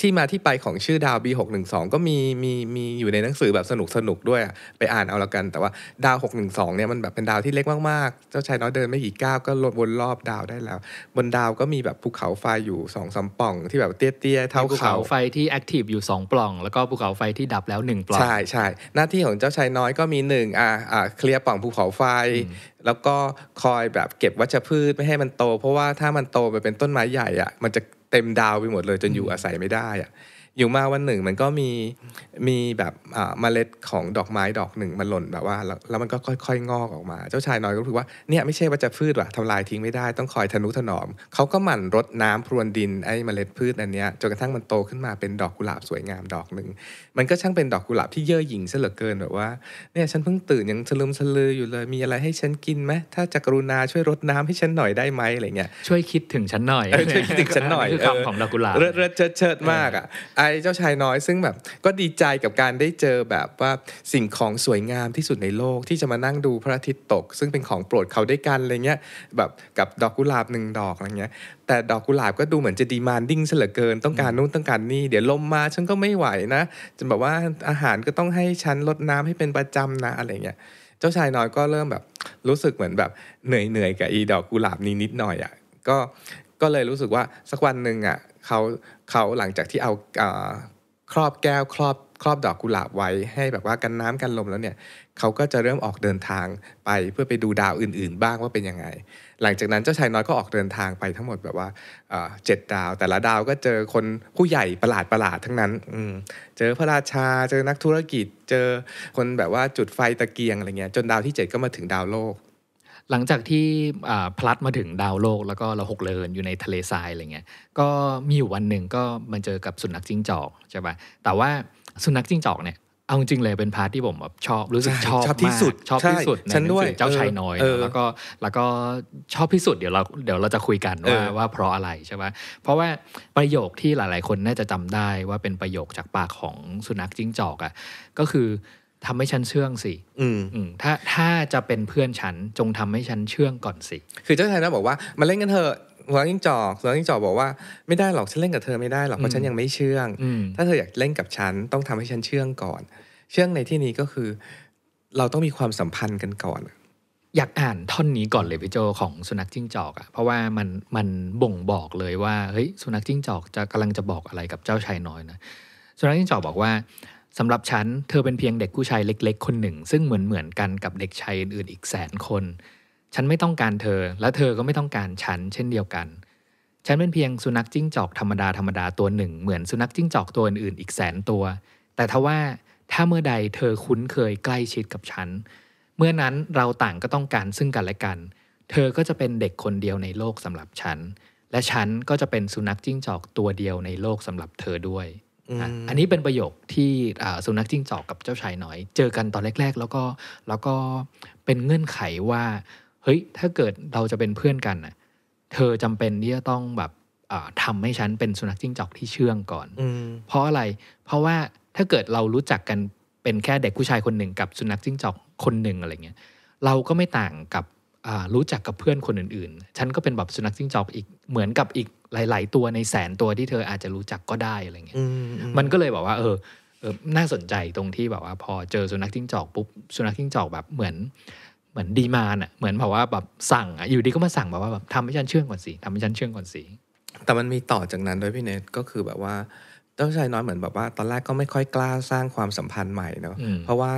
Speaker 1: ที่มาที่ไปของชื่อดาว B612 ก็มีมีมีอยู่ในหนังสือแบบสนุกสนุกด้วยไปอ่านเอาละกัน แต่ว่าดาว 612เนี่ยมันแบบเป็นดาวที่เล็กมากๆ เจ้าชายน้อยเดินไม่กี่ก้าวก็วนรอบดาวได้แล้ว บนดาวก็มีแบบภูเขาไฟอยู่สองสามปล่องที่แบบเตี้ยๆเท่าเาภูเขาไฟท
Speaker 2: ี่แอคทีฟอยู่2 ปล่อง แล้วก็ภูเขาไฟที่ดับแล้ว1ปล่องใช
Speaker 1: ่ใช่หน้าที่ของเจ้าชายน้อยก็มี1อ่าเคลียร์ป่องภูเขาไฟ แล้วก็คอยแบบเก็บวัชพืชไม่ให้มันโต เพราะว่าถ้ามันโตไปเป็นต้นไม้ใหญ่อ่ะมันจะเต็มดาวไปหมดเลยจนอยู่อาศัยไม่ได้อ่ะอยู่มาวันหนึ่งมันก็มีมีแบบเมล็ดของดอกไม้ดอกหนึ่งมันหล่นแบบว่าแล้วมันก็ค่อยๆงอกออกมาเจ้าชายน้อยก็รู้ว่าเนี่ยไม่ใช่ว่าจะพืชว่ะทำลายทิ้งไม่ได้ต้องคอยทนุถนอมเขาก็หมั่นรดน้ำพรวนดินไอ้เมล็ดพืชอันเนี้ยจนกระทั่งมันโตขึ้นมาเป็นดอกกุหลาบสวยงามดอกหนึ่งมันก็ช่างเป็นดอกกุหลาบที่เย่อหยิ่งซะเหลือเกินแบบว่าเนี่ยฉันเพิ่งตื่นยังสลืมสลืออยู่เลยมีอะไรให้ฉันกินไหมถ้าจักรุณาช่วยรดน้ำให้ฉันหน่อยได้ไหมอะไรเงี้ย ช่วยคิดถึงฉันหน่อยช่วยคิดถึงฉันหน่อยคือคำของดอกกุหลาบเลิศเชิดเชิดมากอ่ะไอ้เจ้าชายน้อยซึ่งแบบก็ดีใจกับการได้เจอแบบว่าสิ่งของสวยงามที่สุดในโลกที่จะมานั่งดูพระอาทิตย์ตก ซึ่งเป็นของโปรดเขาด้วยกันอะไรเงี้ยแบบกับดอกกุหลาบหนึ่งดอกอะไรเงี้ย แต่ดอกกุหลาบก็ดูเหมือนจะดีมานดิ้งเสลอเกินต้องการนู่นต้องการนี่ เดี๋ยวลมมาฉันก็ไม่ไหวนะจนแบบว่าอาหารก็ต้องให้ฉันลดน้ำให้เป็นประจำนะอะไรเงี้ยเจ้าชายน้อยก็เริ่มแบบ รู้สึกเหมือนแบบเหนื่อยเหนื่อยกับอีดอกกุหลาบนี้นิดหน่อยอะ่ะก็ก็เลยรู้สึกว่าสักวันหนึ่งอะ่ะเขาเขาหลังจากที่เอาครอบแก้วครอบครอบดอกกุหลาบไว้ให้แบบว่ากันน้ำกันลมแล้วเนี่ยเขาก็จะเริ่มออกเดินทางไปเพื่อไปดูดาวอื่นๆบ้างว่าเป็นยังไงหลังจากนั้นเจ้าชายน้อยก็ออกเดินทางไปทั้งหมดแบบว่าเจ็ดดาว แต่ละดาวก็เจอคนผู้ใหญ่ประหลาดประหลาดทั้งนั้นเจอพระราชาเจอนักธุรกิจเจอคนแบบว่าจุดไฟตะเก
Speaker 2: ียงอะไรเงี้ยจนดาวที่เจ็ดก็มาถึงดาวโลกหลังจากที่พลัดมาถึงดาวโลกแล้วก็เราหกเลินอยู่ในทะเลทรายอะไรเงี้ย ก็มีอยู่วันหนึ่งก็มันเจอกับสุนัขจิ้งจอกใช่ปะแต่ว่าสุนัขจิ้งจอกเนี่ย เอาจริงเลยเป็นพาร์ทที่ผมแบบชอบรู้สึกชอบชอบที่สุด ชอบที่สุดในหนังสือเจ้าชายน้อยแล้วก็แล้วก็ชอบที่สุดเดี๋ยวเราเดี๋ยวเราจะคุยกันว่าว่าเพราะอะไรใช่ไหมเพราะว่าประโยคที่หลายๆคนน่าจะจำได้ว่าเป็นประโยคจากปากของสุนัขจิ้งจอกอ่ะก็คือทำให้ฉันเชื่องสิอืมถ้าถ้าจะเป็นเพื่อนฉันจงทำให้ฉันเชื่องก่อนสิ คือเจ้าชายนะบอกว่ามาเล่น
Speaker 1: กันเถอะหัวจิ้งจอกหัวจิ้งจอกบอกว่าไม่ได้หรอกฉันเล่นกับ เธอไม่ได้หรอกเพราะฉันยังไม่เชื่องถ้าเธออยากเล่นกับฉันต้องทำให้ฉันเชื่องก่อน เชื่องในที่นี้ก็คือ เราต้อง
Speaker 2: มีความสัมพันธ์กันก่อน อยากอ่านท่อนนี้ก่อนเลยพี่โจของสุนัขจิ้งจอกอ่ะ เพราะว่ามันมันบ่งบอกเลยว่าเฮ้ยสุนัขจิ้งจอกจะกำลังจะบอกอะไรกับเจ้าชายน้อยนะสุนัขจิ้งจอกบอกว่าสำหรับฉันเธอเป็นเพียงเด็กผู้ชายเล็กๆคนหนึ่ง ซึ่งเหมือนเหมือนกันกับเด็กชายอื่นๆอีกแสนคน ฉันไม่ต้องการเธอและเธอก็ไม่ต้องการฉัน เช่นเดียวกันฉันเป็นเพียงสุนัขจิ้งจอกธรรมดาธรรมดาตัวหนึ่งเหมือนสุนัขจิ้งจอกตัวอื่นๆอีกแสนตัว แต่ทว่าถ้าเมื่อใดเธอคุ้นเคยใกล้ชิดกับฉัน เมื่อนั้นเราต่างก็ต้องการซึ่งกันและกัน เธอก็จะเป็นเด็กคนเดียวในโลกสำหรับฉัน และฉันก็จะเป็นสุนัขจิ้งจอกตัวเดียวในโลกสำหรับเธอด้วยอันนี้เป็นประโยคที่สุนัขจิ้งจอกกับเจ้าชายน้อย เจอกันตอนแรกๆ แล้วก็แล้วก็เป็นเงื่อนไขว่า เฮ้ยถ้าเกิดเราจะเป็นเพื่อนกันเธอจำเป็นที่จะต้องแบบทำให้ฉันเป็นสุนัขจิ้งจอกที่เชื่องก่อนอเพราะอะไรเพราะว่าถ้าเกิดเรารู้จักกันเป็นแค่เด็กผู้ชายคนหนึ่งกับสุนัขจิ้งจอกคนหนึ่งอะไรเงี้ย เราก็ไม่ต่างกับรู้จักกับเพื่อนคนอื่นๆ ฉันก็เป็นแบบสุนัขจิ้งจอกอีก เหมือนกับอีกหลาย ๆ ตัวในแสนตัวที่เธออาจจะรู้จักก็ได้อะไรเงี้ย มันก็เลยบอกว่าเออเออ น่าสนใจตรงที่แบบว่า พอเจอสุนัขจิ้งจอกปุ๊บ สุนัขจิ้งจอกแบบเหมือนเหมือนดีมานอ่ะ เหมือนแบบว่าแบบสั่งอ่ะ อยู่ดีก็มาสั่งแบบว่าแบบทำให้ฉัน เชื่องก่อนสิทำให้ฉันเชื่องก่อนสิแต่มันมีต่อจากนั้นด้วยพี่เนทก็คือแบบว่าเจ้าชายน้
Speaker 1: อยเหมือนแบบว่า ตอนแรกก็ไม่ค่อยกล้าสร้างความสัมพันธ์ใหม่เนาะ เพราะว่า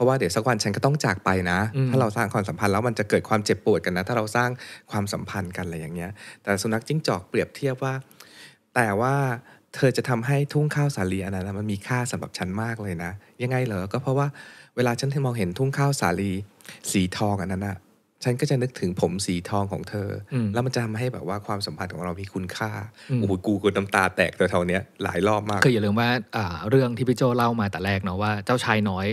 Speaker 1: ราะว่าเดี๋ยวสักวันฉันก็ต้องจากไปนะ ถ้าเราสร้างความสัมพันธ์แล้วมันจะเกิดความเจ็บปวดกันนะถ้าเราสร้างความสัมพันธ์กันอะไรอย่างเงี้ย แต่สุนัขจิ้งจอกเปรียบเทียบว่า แต่ว่าเธอจะทำให้ทุ่งข้าวสาลีอันนั้นมันมีค่าสำหรับฉันมากเลยนะ ยังไงเหรอก็เพราะว่าเวลาฉันมองเห็นทุ่งข้าวสาลี สีทองอันนั้นอะฉันก็จะนึกถึงผมสีทองของเธอ แล้วมันจะทำให้แบบว่าความสัมพันธ์ของเรามีคุณค่า โอ้โห กูกูน้ำตาแตกตัวเท่านี้หลายรอบมากคืออย่าลืม
Speaker 2: ว่า เรื่องที่พี่โจเล่ามาแต่แรกเนาะว่าเจ้าชายน้อย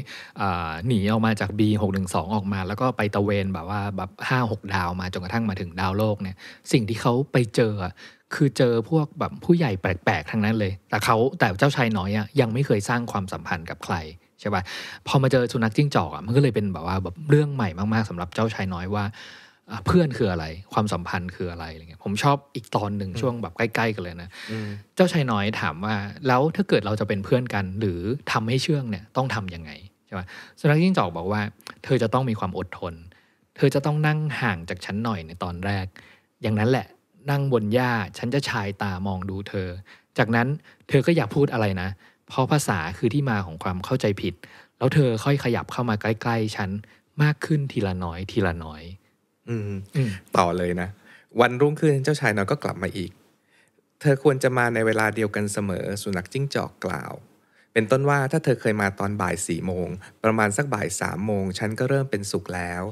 Speaker 2: หนีออกมาจาก B612 ออกมา แล้วก็ไปตะเวนแบบว่าแบบห้าหกดาวมาจนกระทั่งมาถึงดาวโลกเนี่ย สิ่งที่เขาไปเจอ คือเจอพวกแบบผู้ใหญ่แปลกๆทั้งนั้นเลย แต่เขาแต่เจ้าชายน้อยยังไม่เคยสร้างความสัมพันธ์กับใครใช่ป่ะพอมาเจอสุนัขจิ้งจอกอ่ะมันก็เลยเป็นแบบว่าแบบเรื่องใหม่มาก ๆ สำหรับเจ้าชายน้อยว่าเพื่อนคืออะไรความสัมพันธ์คืออะไรอะไรเงี้ยผมชอบอีกตอนหนึ่งช่วงแบบใกล้ๆกันเลยนะเจ้าชายน้อยถามว่า แล้วถ้าเกิดเราจะเป็นเพื่อนกัน หรือทำให้เชื่องเนี่ยต้องทํำยังไงใช่ป่ะสุนัขจิ้งจอกบอกว่า เธอจะต้องมีความอดทน เธอจะต้องนั่งห่างจากฉันหน่อยในตอนแรก อย่างนั้นแหละ นั่งบนหญ้าฉันจะชายตามองดูเธอ จากนั้นเธอก็อย่าพูดอะไรนะเพราะภาษาคือที่มาของความเข้าใจผิด แล้วเธอค่อยขยับเข้ามาใกล้ๆ ฉันมากขึ้นทีละน้อยทีละน้อย
Speaker 1: อืมต่อเลยนะ วันรุ่งขึ้นเจ้าชายน้อย ก็กลับมาอีก เธอควรจะมาในเวลาเดียวกันเสมอ สุนัขจิ้งจอกกล่าว เป็นต้นว่าถ้าเธอเคยมาตอนบ่ายสี่โมง ประมาณสักบ่ายสามโมง ฉันก็เริ่มเป็นสุขแล้ว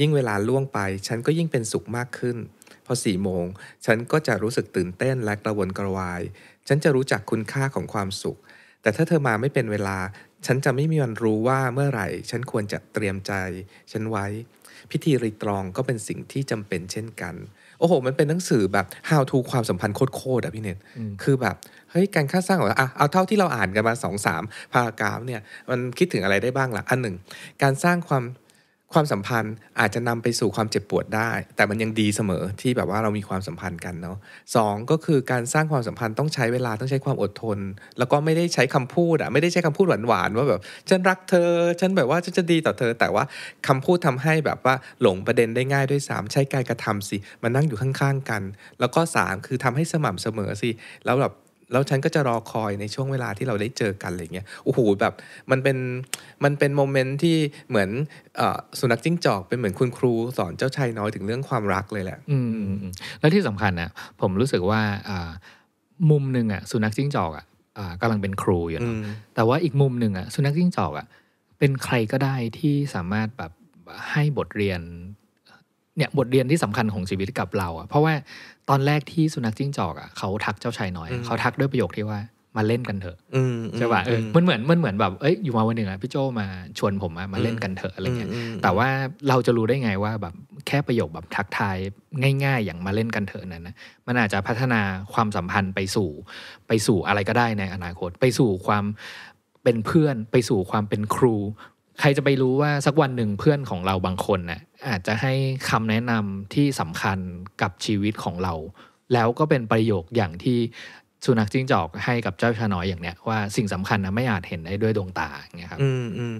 Speaker 1: ยิ่งเวลาล่วงไปฉันก็ยิ่งเป็นสุขมากขึ้นพอสี่โมงฉันก็จะรู้สึกตื่นเต้นและกระวนกระวาย ฉันจะรู้จักคุณค่าของความสุขแต่ถ้าเธอมาไม่เป็นเวลา ฉันจะไม่มีวันรู้ว่าเมื่อไหร่ ฉันควรจะเตรียมใจ ฉันไว้ พิธีรีตรองก็เป็นสิ่งที่จำเป็นเช่นกัน โอ้โห มันเป็นหนังสือแบบ how to ความสัมพันธ์โคตรๆอะพี่เนทคือแบบ เฮ้ย การค่าสร้างของอ่ะเอาเท่าที่เราอ่านกันมาสองสามพารากราฟเนี่ย มันคิดถึงอะไรได้บ้างละ่ะอันหนึ่งการสร้างความความสัมพันธ์อาจจะนำไปสู่ความเจ็บปวดได้ แต่มันยังดีเสมอที่แบบว่าเรามีความสัมพันธ์กันเนาะสก็คือการสร้างความสัมพันธ์ต้องใช้เวลา ต้องใช้ความอดทน แล้วก็ไม่ได้ใช้คำพูดอะไม่ได้ใช้คำพูดหวานๆว่า แบบ ฉันรักเธอฉันแบบว่าฉันจะดีต่อเธอ แต่ว่า คำพูดทำให้แบบว่าหลงประเด็นได้ง่ายด้วยสามใช้การกระทำสิมานั่งอยู่ข้างๆกัน แล้วก็ 3 คือทำให้สม่ำเสมอสิแล้วแบบแล้วฉันก็จะรอคอยในช่วงเวลาที่เราได้เจอกันอะไรเงี้ยโอ้โหแบบมันเป็นมันเป็นโมเมนต์ที่เหมือนอ
Speaker 2: สุนัขจิ้งจอก เป็นเหมือนคุณครูสอนเจ้าชายน้อยถึงเรื่องความรักเลยแหละ อืมแล้วที่สำคัญนะผมรู้สึกว่ามุมหนึ่งอ่ะสุนัขจิ้งจอก อ่ะกำลังเป็นครูอยู่นะแต่ว่าอีกมุมหนึ่งอ่ะสุนัขจิ้งจอกอ่ะเป็นใครก็ได้ที่สามารถแบบให้บทเรียนเนี่ยบทเรียนที่สำคัญของชีวิตกับเราอะเพราะว่าตอนแรกที่สุนัขจิ้งจอกอ่ะเขาทักเจ้าชายน้อย เขาทักด้วยประโยคที่ว่ามาเล่นกันเถอะใช่ป่ะเออมันเหมือนมันเหมือนแบบเอ้ยอยู่มาวันหนึ่งอ่ะพี่โจมาชวนผมมาเล่นกันเถอะอะไรเงี้ยแต่ว่าเราจะรู้ได้ไงว่าแบบแค่ประโยคแบบทักทายง่าย ๆอย่างมาเล่นกันเถอะนั้นนะ มันอาจจะพัฒนาความสัมพันธ์ไปสู่ไปสู่อะไรก็ได้ในอนาคต ไปสู่ความเป็นเพื่อนไปสู่ความเป็นครูใครจะไปรู้ว่าสักวันหนึ่งเพื่อนของเราบางคนนะ่ะอาจจะให้คำแนะนำที่สำคัญกับชีวิตของเรา แล้วก็เป็นประโยคอย่างที่สุนัขจิ้งจอกให้กับเจ้าชาน้อยอย่างเนี้ยว่าสิ่งสำคัญนะไม่อาจเห็นได้ด้วยดวงตาเ
Speaker 1: งี้ยครับอืมอืม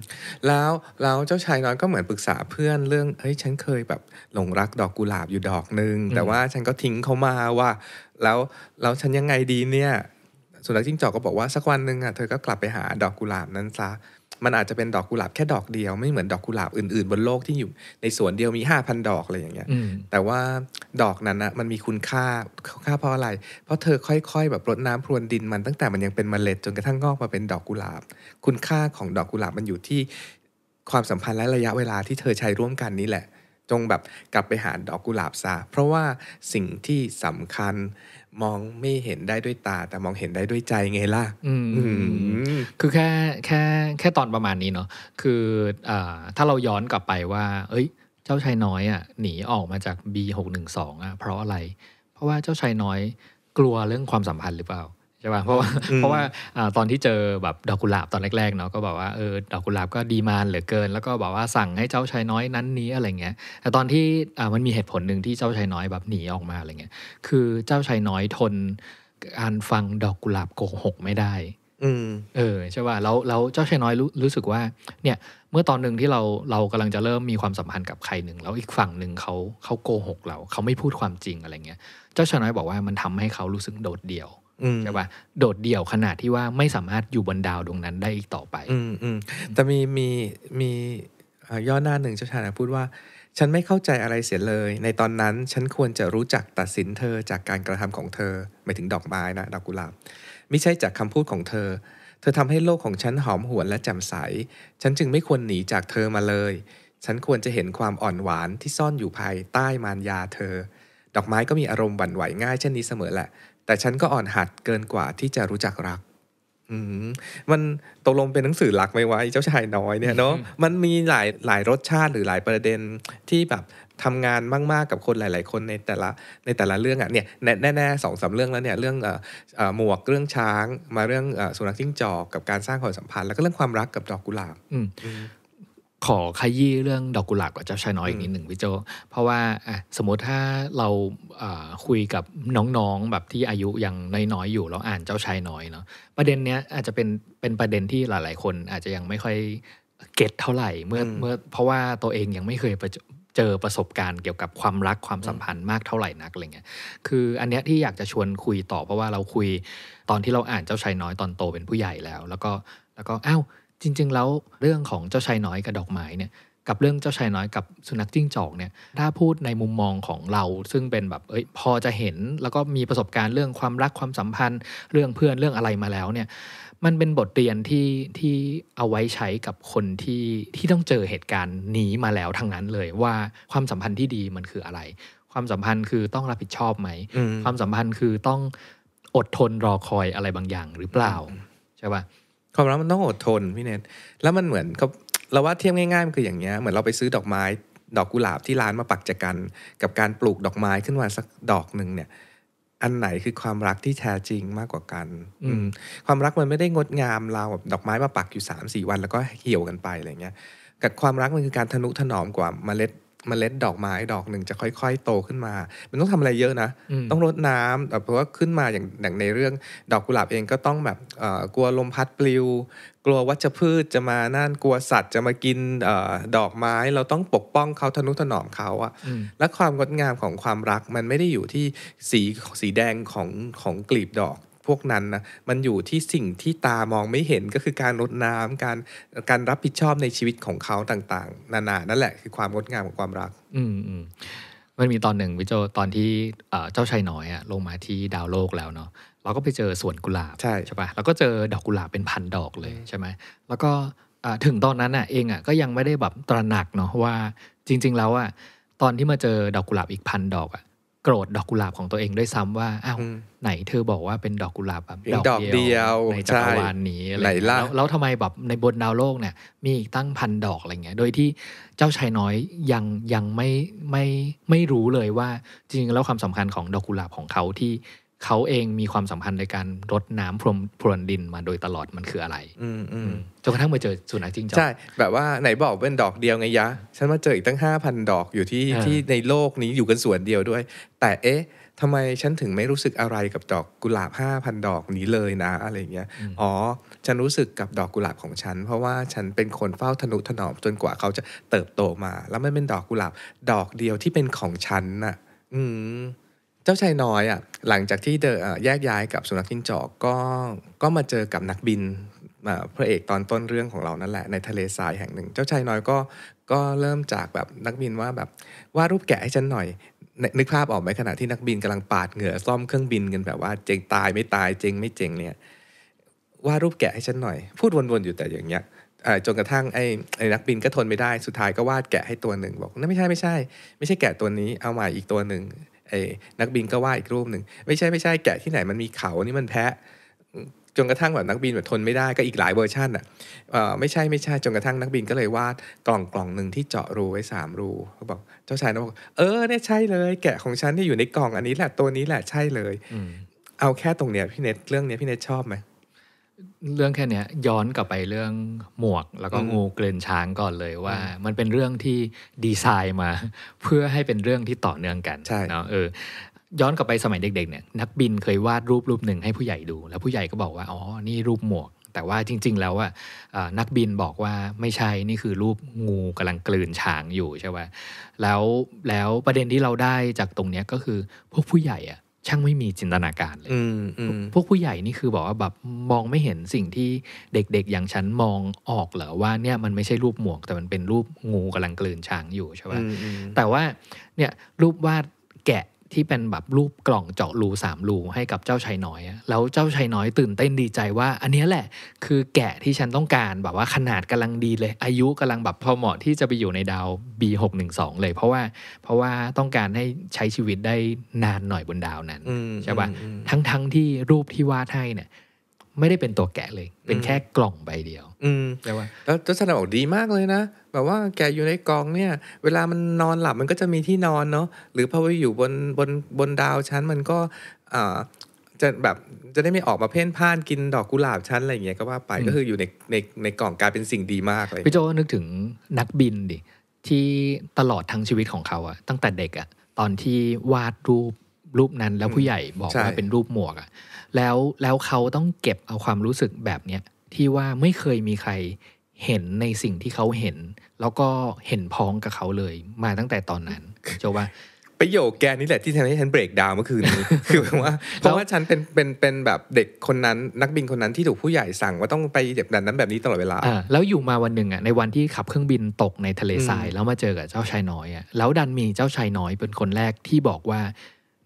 Speaker 1: แล้วแล้วเจ้าชายน้อยก็เหมือนปรึกษาเพื่อนเรื่องเฮ้ย ฉันเคยแบบหลงรักดอกกุหลาบอยู่ดอกนึงแต่ว่าฉันก็ทิ้งเขามาว่า แล้วแล้วฉันยังไงดีเนี่ย สุนัขจิ้งจอกก็บอกว่าสักวันหนึ่งอ่ะเธอก็กลับไปหาดอกกุหลาบนั้นซะมันอาจจะเป็นดอกกุหลาบแค่ดอกเดียวไม่เหมือนดอกกุหลาบอื่นๆ บนโลกที่อยู่ในสวนเดียวมี 5,000 ดอกอะไรอย่างเงี้ยแต่ว่าดอกนั้นนะมันมีคุณค่าค่าเพราะอะไรเพราะเธอค่อย ๆ แบบรดน้ำพรวนดินมันตั้งแต่มันยังเป็นเมล็ดจนกระทั่งงอกมาเป็นดอกกุหลาบ คุณค่าของดอกกุหลาบมันอยู่ที่ความสัมพันธ์และระยะเวลาที่เธอใช้ร่วมกันนี้แหละ จงแบบกลับไปหาดอกกุหลาบซะเพราะว่าสิ่งที่
Speaker 2: สำคัญมองไม่เห็นได้ด้วยตาแต่มองเห็นได้ด้วยใจไงล่ะคือแค่แค่แค่ตอนประมาณนี้เนาะคืออถ้าเราย้อนกลับไปว่า เอ้ย เจ้าชายน้อยอ่ะหนีออกมาจาก B 6 1 2อ่ะเพราะอะไร เพราะว่าเจ้าชายน้อยกลัวเรื่องความสัมพันธ์หรือเปล่าช่ป่ะเพราะว่าเพราะว่าตอนที่เจอแบบดอกกุหลาบตอนแรกๆเนาะก็บอกว่าเออดอกกุหลาบก็ดีมานเหลือเกิน แล้วก็บอกว่าสั่งให้เจ้าชายน้อยนั้นนี้อะไรเงี้ย แต่ตอนที่มันมีเหตุผลหนึ่งที่เจ้าชายน้อยแบบหนีออกมา อะไรเงี้ยคือเจ้าชายน้อยทนการฟังดอกกุหลาบโกหกไม่ได้เออใช่ป่ะแล้วแล้วเจ้าชายน้อยรู้รู้สึกว่าเนี่ยเมื่อตอนหนึ่งที่เราเรากำลังจะเริ่มมีความสัมพันธ์กับใครหนึ่งแล้วอีกฝั่งหนึ่งเขาเขาโกหกเราเขาไม่พูดความจริงอะไรเงี้ยเจ้าชายน้อยบอกว่ามันทำให้เขารู้สึกโดดเดี่ยวใช่ป่ะโดดเดี่ยวขนาดที่ว่าไม่สามารถอยู่บนดาวดวงนั้นได้อีกต่อไป อืมอืมแต่
Speaker 1: มีมีมีย่อหน้าหนึ่งเจ้าชายพูดว่า ฉันไม่เข้าใจอะไรเสียเลย ในตอนนั้นฉันควรจะรู้จักตัดสินเธอจากการกระทำของเธอไม่ถึงดอกไม้นะ ดอกกุหลาบ ไม่ใช่จากคำพูดของเธอ เธอทำให้โลกของฉันหอมหวนและแจ่มใส ฉันจึงไม่ควรหนีจากเธอมาเลย ฉันควรจะเห็นความอ่อนหวานที่ซ่อนอยู่ภายใต้มารยาเธอ ดอกไม้ก็มีอารมณ์บั่นไหวง่ายเช่นนี้เสมอแหละแต่ฉันก็อ่อนหัดเกินกว่าที่จะรู้จักรัก มันตกลงเป็นหนังสือหลักไหมวะ เจ้าชายน้อยเนี่ยเนาะ มันมีหลายหลายรสชาติหรือหลายประเด็นที่แบบทำงานมากๆกับคนหลาย ๆ คนในแต่ละในแต่ละเรื่องอ่ะเนี่ยแน่ๆสองสาเรื่องแล้วเนี่ย เรื่องหมวกเรื่องช้าง มาเรื่องสุนัขจิ้งจ
Speaker 2: อก กับการสร้างความสัมพันธ์แล้วก็เรื่องความรักกับดอกกุหลาบขอขยี้เรื่องดอกกุหลาบกับเจ้าชายน้อยอีกนิดหนึ่งพี่โจ เพราะว่าสมมติถ้าเราคุยกับน้องๆแบบที่อายุยังน้อยๆ อยู่แล้วอ่านเจ้าชายน้อยเนาะประเด็นเนี้ยอาจจะเป็นเป็นประเด็นที่หลายๆ คนอาจจะยังไม่ค่อยเก็ตเท่าไหร่เมื่อเมื่อเพราะว่าตัวเองยังไม่เคยเจอประสบการณ์เกี่ยวกับความรักความสัมพันธ์มากเท่าไหร่นักอะไรเงี้ยคืออันเนี้ยที่อยากจะชวนคุยต่อเพราะว่าเราคุยตอนที่เราอ่านเจ้าชายน้อยตอนโตเป็นผู้ใหญ่แล้ว แล้วก็แล้วก็อ้าวจริงๆแล้ว เรื่องของเจ้าชายน้อยกับดอกไม้เนี่ยกับเรื่องเจ้าชายน้อยกับสุนัขจิ้งจอกเนี่ย ถ้าพูดในมุมมองของเราซึ่งเป็นแบบเอ้ยพอจะเห็นแล้วก็มีประสบการณ์เรื่องความรักความสัมพันธ์เรื่องเพื่อนเรื่องอะไรมาแล้วเนี่ย มันเป็นบทเรียนที่ที่ เอาไว้ใช้กับคนที่ที่ต้องเจอเหตุการณ์ นี้มาแล้วทั้งนั้นเลยว่าความสัมพันธ์ที่ดีมันคืออะไร ความสัมพันธ์คือต้องรับผิดชอบไหม ความสัมพันธ์คือต้องอดทนรอคอยอะไรบางอย่าง หรือเปล่าใช่ป่ะ
Speaker 1: ความรักมันต้องอดทนพี่เนทแล้วมันเหมือนเขาเราว่าเทียบง่ายๆมันคืออย่างเงี้ยเหมือนเราไปซื้อดอกไม้ ดอกกุหลาบที่ร้านมาปักจักกัน กับการปลูกดอกไม้ขึ้นมาสักดอกหนึ่งเนี่ยอันไหนคือความรักที่แท้จริงมากกว่ากัน อืมความรักมันไม่ได้งดงามเราแบบดอกไม้มาปักอยู่สามสี่วัน แล้วก็เหี่ยวกันไปอะไรเงี้ย กับความรักมันคือการทนุถนอมกว่าเมล็ดมเมล็ดดอกไม้ดอกหนึ่งจะค่อย ๆ โตขึ้นมา มันต้องทำอะไรเยอะนะ ต้องรดน้ำแต่เพราะว่าขึ้นมาอย่างอย่างในเรื่อง ดอกกุหลาบเองก็ต้องแบบกลัวลมพัดปลิว กลัววัชพืชจะมาน่านกลัวสัตว์ จะมากินอดอกไม้ เราต้องปกป้องเขาทนุถนอมเขาอะและความงดงามของความรักมันไม่ได้อยู่ที่สีสีแดงของของกลีบดอกพวกนั้นนะมันอยู่ที่สิ่งที่ตามองไม่เห็นก็คือการลดน้ำการการรับผิดชอบในชีวิตของเขาต่างๆ นานา นั่นแหล
Speaker 2: ะคือความงดงามของความรัก อืมอืมมันมีตอนหนึ่งวิโจตอนที่เจ้าชายน้อยอะลงมาที่ดาวโลกแล้วเนาะเราก็ไปเจอสวนกุหลาบใช่ใช่ปะเราก็เจอดอกกุหลาบเป็นพันดอกเลยใช่ไหมแล้วก็ถึงตอนนั้นอะเองอะก็ยังไม่ได้แบบตระหนักเนาะว่าจริง ๆ แล้วอะตอนที่มาเจอดอกกุหลาบอีกพันดอกอะโกรธดอกกุหลาบของตัวเองด้วยซ้ำว่าอ้าวไหนเธอบอกว่าเป็นดอกกุหลาบแบบดอกเดียวในจักรวาลนี้อะไรแล้วแล้วทำไมแบบในบนดาวโลกเนี่ย มีอีกตั้งพันดอกอะไรเงี้ย โดยที่เจ้าชายน้อยยังยังไม่ไม่ไม่รู้เลยว่า จริงแล้วความสำคัญของดอกกุหลาบของเขาที่เขาเองมีความสัมพันธ์ในการรดน้ำพรมพรวนดินมาโดยตลอดมันคืออะไรจนกระทั่งมาเจอสุนัขจริงจังใช่ แบบว่าไหนบอกเป็นดอกเดียวไงยะ ฉั
Speaker 1: นมาเจออีกตั้ง 5,000 ดอกอยู่ที่ที่ในโลกนี้อยู่กันส่วนเดียวด้วย แต่เอ๊ะทำไมฉันถึงไม่รู้สึกอะไรกับ ดอกกุหลาบ 5,000 ดอกนี้เลยนะ อะไรเงี้ยอ๋อฉันรู้สึกกับดอกกุหลาบของฉัน เพราะว่าฉันเป็นคนเฝ้าทนุถนอมจนกว่าเขาจะเติบโตมา แล้วมันเป็นดอกกุหลาบดอกเดียวที่เป็นของฉันน่ะอืมเจ้าชายน้อยอ่ะหลังจากที่เดแยกย้ายกับสุนัขจิ้งจอกก็ก็มาเจอกับนักบินพระเอกตอนต้นเรื่องของเรานั่นแหละในทะเลทรายแห่งหนึ่งเจ้าชายน้อยก็ก็เริ่มจากแบบนักบินว่าแบบวาดรูปแกะให้ฉันหน่อยนึกภาพออกไหมขณะที่นักบินกำลังปาดเหงื่อซ่อมเครื่องบินกันแบบว่าเจงตายไม่ตายเจงไม่เจงเนี่ยวาดรูปแกะให้ฉันหน่อย พูดวนๆอยู่แต่อย่างเงี้ยจนกระทั่งไอ้ไอนักบินก็ทนไม่ได้สุดท้ายก็วาดแกะให้ตัวหนึ่งบอกนั่นไม่ใช่ไม่ใช่ไม่ใช่แกะตัวนี้เอาใหม่อีกตัวหนึ่งอ้นักบินก็ว่าอีกรูปหนึ่งไม่ใช่ไม่ใช่แกะที่ไหนมันมีเขานี่มันแพะจนกระทั่งแบบนักบินแบบทนไม่ได้ก็อีกหลายเวอร์ชันอ่ะไม่ใช่ไม่ใช่จนกระทั่งนักบินก็เลยวาดกล่องกล่องหนึ่งที่เจาะรูไว้ 3 รูเขาบอกเจ้าชายนบอกเออเนี่ยใช่เลยแกะของฉันที่อยู่ในกล่องอันนี้แหละตัวนี้
Speaker 2: แหละใช่เลย เอาแค่ตรงเนี้ยพี่เน็ตเรื่องเนี้ยพี่เน็ตชอบไหมเรื่องแค่นี้ย้อนกลับไปเรื่องหมวก แล้วก็งูเกลนช้างก่อนเลยว่า มันเป็นเรื่องที่ดีไซน์มา เพื่อให้เป็นเรื่องที่ต่อเนื่องกันเนาะเออย้อนกลับไปสมัยเด็กๆเนี่ยนักบินเคยวาดรูปรูปหนึ่งให้ผู้ใหญ่ดู แล้วผู้ใหญ่ก็บอกว่าอ๋อนี่รูปหมวก แต่ว่าจริง ๆ แล้วว่านักบินบอกว่าไม่ใช่นี่คือรูปงูกำลังกลืนช้างอยู่ใช่ไหมแล้วแล้วประเด็นที่เราได้จากตรงเนี้ยก็คือพวกผู้ใหญ่อะช่างไม่มีจินตนาการเลย พวกผู้ใหญ่นี่คือบอกว่าแบบมองไม่เห็นสิ่งที่เด็กๆ อย่างฉันมองออกเหรอ ว่าเนี่ยมันไม่ใช่รูปหมวก แต่มันเป็นรูปงูกำลังกลืนช้างอยู่ใช่ไหมแต่ว่าเนี่ยรูปวาดแกะที่เป็นแบบรูปกล่องเจาะรูสามรูให้กับเจ้าชายน้อยแล้วเจ้าชายน้อยตื่นเต้นดีใจว่า อันนี้แหละ คือแกะที่ฉันต้องการแบบว่าขนาดกำลังดีเลย อายุกำลังแบบพอเหมาะที่จะไปอยู่ในดาว B612 เลย เพราะว่า เพราะว่าต้องการให้ใช้ชีวิตได้นานหน่อยบนดาวนั้นใช่ปะทั้งทั้งที่รูปที่วาดให้เนี่ยไม่ได้เป็นตัวแกะเลย เป็นแค่กล่องใบ
Speaker 1: เดียว อืมแปลว่า แล้วจศนาบอกดีมากเลยนะ แบบ
Speaker 2: ว่าแกอยู่ในกล่องเน
Speaker 1: ี่ย เวลามันนอนหลับมันก็จะมีที่นอนเนาะ หรือพอไปอยู่บนบนบนดาวชั้นมันก็อ่าจะแบบจะได้ไม่ออกมาเพ่นพ่านกินดอกกุหลาบชั้นอะไรอย่างเงี้ยก็ว่าไป ก็คืออยู่ในในในกล่องกลายเป็นสิ่งดีมากเลยพี่โจ
Speaker 2: นึกถึงนักบินดิที่ตลอดทั้งชีวิตของเขาอะตั้งแต่เด็กอะตอนที่วาดรูปรูปนั้นแล้วผู้ใหญ่บอกว่าเป็นรูปหมวกอะแล้วแล้วเขาต้องเก็บเอาความรู้สึกแบบเนี้ยที่ว่าไม่เคยมีใครเห็นในสิ่งที่เขาเห็น แล้วก็เห็นพ้องกับเขาเลยมาตั้งแต่ตอนนั้น เจ้าว
Speaker 1: ่าประโยคแกนี่แหละที่ทำให้ฉันเบรกดาวเมื่อคืนนี้คือแปลว่าเพราะว่าฉันเป็นเป็นเป็นแบบเด็กคนนั้น นักบินคนนั้น ที่ถูกผู้ใหญ่สั่ง ว่าต้อง
Speaker 2: ไปแบบนั้นแบบนี้ตลอดเวลาแล้วอยู่มาวันหนึ่งอ่ะในวันที่ขับเครื่องบินตกในทะเลทรายแล้วมาเจอกับเจ้าชายน้อยอ่ะแล้วดันมีเจ้าชายน้อยเป็นคนแรกที่บอกว่า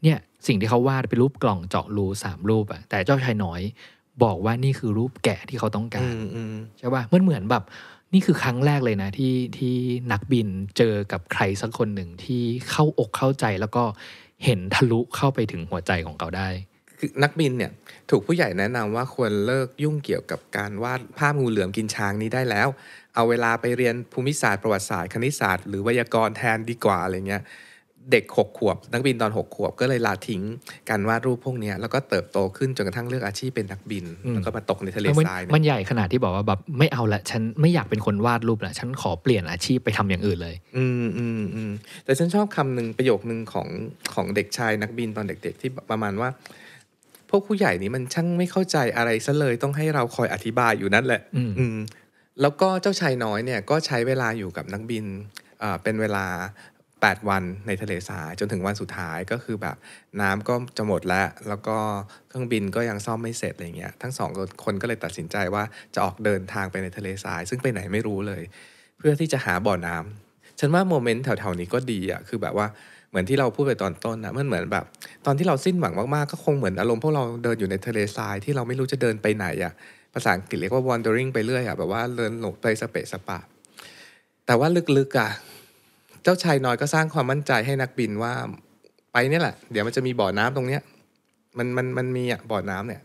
Speaker 2: เนี่ยสิ่งที่เขาวาดเป็นรูปกล่องเจาะรูสามรูปอะแต่เจ้าชายน้อย บอกว่านี่คือรูปแกะที่เขาต้องการใช่ป่ะมันเหมือนแบบ นี่คือครั้งแรกเลยนะ ที่ที่นักบินเจอกับใครสักคนหนึ่งที่เข้าอกเข้าใจแล้วก็เห็นทะลุเข้าไปถึงหัวใจของเขาได้ คือนักบินเนี่ยถูกผู้ใหญ่แนะนำว่าควรเลิกยุ่งเกี่ยวกับการ
Speaker 1: วาดภาพงูเหลือมกินช้างนี้ได้แล้ว เอาเวลาไปเรียนภูมิศาสตร์ประวัติศาสตร์คณิตศาสตร์หรือิวยากรณ์แทนดีกว่าอะไรเงี้ยเด็ก 6 ขวบนักบินตอน 6 ขวบก็เลยลาทิ้ง การวาดรูปพวกนี้แล้วก็เติบโตขึ้นจนกระทั่งเลือกอาชีพเป็นนักบินแล้วก็มาตกในทะเลทรายมันใหญ
Speaker 2: ่ขนาดที่บอกว่าแบบไม่เอาละฉันไม่อยากเป็นคนวาดรูปละฉันขอเปลี่ยนอาชีพไปทำอย่างอื่นเ
Speaker 1: ลย อืมอืมอืมแต่ฉันชอบคำหนึ่งประโยคหนึ่งของของเด็กชายนักบินตอนเด็ก ๆที่ประมาณว่า พวกผู้ใหญ่นี้มันช่างไม่เข้าใจอะไรซะเลยต้องให้เราคอยอธิบายอยู่นั่นแหละอืมแล้วก็เจ้าชายน้อยเนี่ยก็ใช้เวลาอยู่กับนักบินเป็นเวลา8 วันในทะเลทรายจนถึงวันสุดท้ายก็คือแบบ น้ำก็ จะ หมดแล้วแล้วก็เครื่องบินก็ยังซ่อมไม่เสร็จอะไรเงี้ยทั้งสองคนก็เลยตัดสินใจว่าจะออกเดินทางไปในทะเลทราย ซึ่ง ไป ไหนไม่รู้เลย เพื่อที่จะหาบ่อน้ำฉัน ว่า โมเมนต์ แถว ๆ นี้ก็ดีอะคือแบบว่าเหมือนที่เราพูดไปตอนต้นนะมันเหมือนแบบ ตอนที่เราสิ้นหวังมากๆก็คงเหมือนอารมณ์พวกเราเดินอยู่ในทะเลทรายที่เราไม่รู้จะเดินไปไหนอะภาษาอังกฤษเรียกว่า wandering ไปเรื่อยอะแบบว่าเดินหลงไปสเปะสปะแต่ว่าลึกๆอ่ะเจ้าชายน้อยก็สร้างความมั่นใจให้นักบินว่าไปเนี่ยแหละ เดี๋ยวมันจะมีบ่อน้ำตรงเนี้ยมันมันมันมีอ่ะบ่อน้ำเนี่ย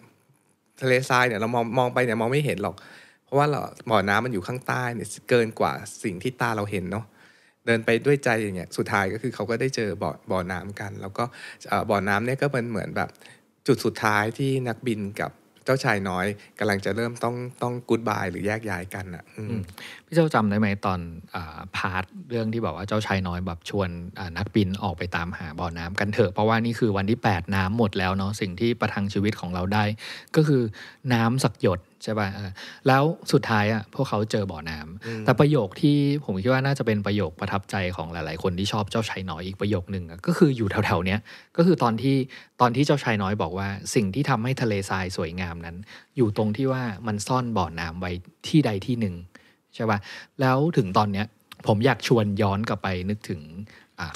Speaker 1: ทะเลทรายเนี่ย เรามองมองไปเนี่ยมองไม่เห็นหรอก เพราะว่าเราบ่อน้ำมันอยู่ข้างใต้ เนี่ยเกินกว่าสิ่งที่ตาเราเห็นเนาะเดินไปด้วยใจอย่างเงี้ยสุดท้ายก็คือเขาก็ได้เจอบ่อบ่อน้ำกัน แล้วก็บ่อน้ำเนี่ยก็เป็นเหมือนแบบจุดสุดท้ายที่นักบินกับเจ้าชายน้อย กำลังจะเริ่มต้องต้อง
Speaker 2: กูดบายหรือแยกย้ายกันอะ่ะี่เจ้าจำได้ไหมตอนอพาร์ทเรื่องที่บอกว่าเจ้าชายน้อยแบบชวนนักบินออกไปตามหาบ่อน้ำกันเถอะ เพราะว่านี่คือวันที่ 8 น้ำหมดแล้วเนาะสิ่งที่ประทังชีวิตของเราได้ก็คือน้ำสักหยดใช่ป่ะแล้วสุดท้ายอ่ะพวกเขาเจอบ่อน้ำ แต่ประโยคที่ผมคิดว่าน่าจะเป็นประโยคประทับใจของหลายๆ คนที่ชอบเจ้าชายน้อยอีกประโยคหนึ่งก็คืออยู่แถวๆเนี้ยก็คือตอนที่ตอนที่เจ้าชายน้อยบอกว่า สิ่งที่ทำให้ทะเลทรายสวยงามนั้น อยู่ตรงที่ว่ามันซ่อนบ่อน้ำไว้ที่ใดที่หนึ่งใช่ป่ะ แล้วถึงตอนเนี้ยผมอยากชวนย้อนกลับไปนึกถึง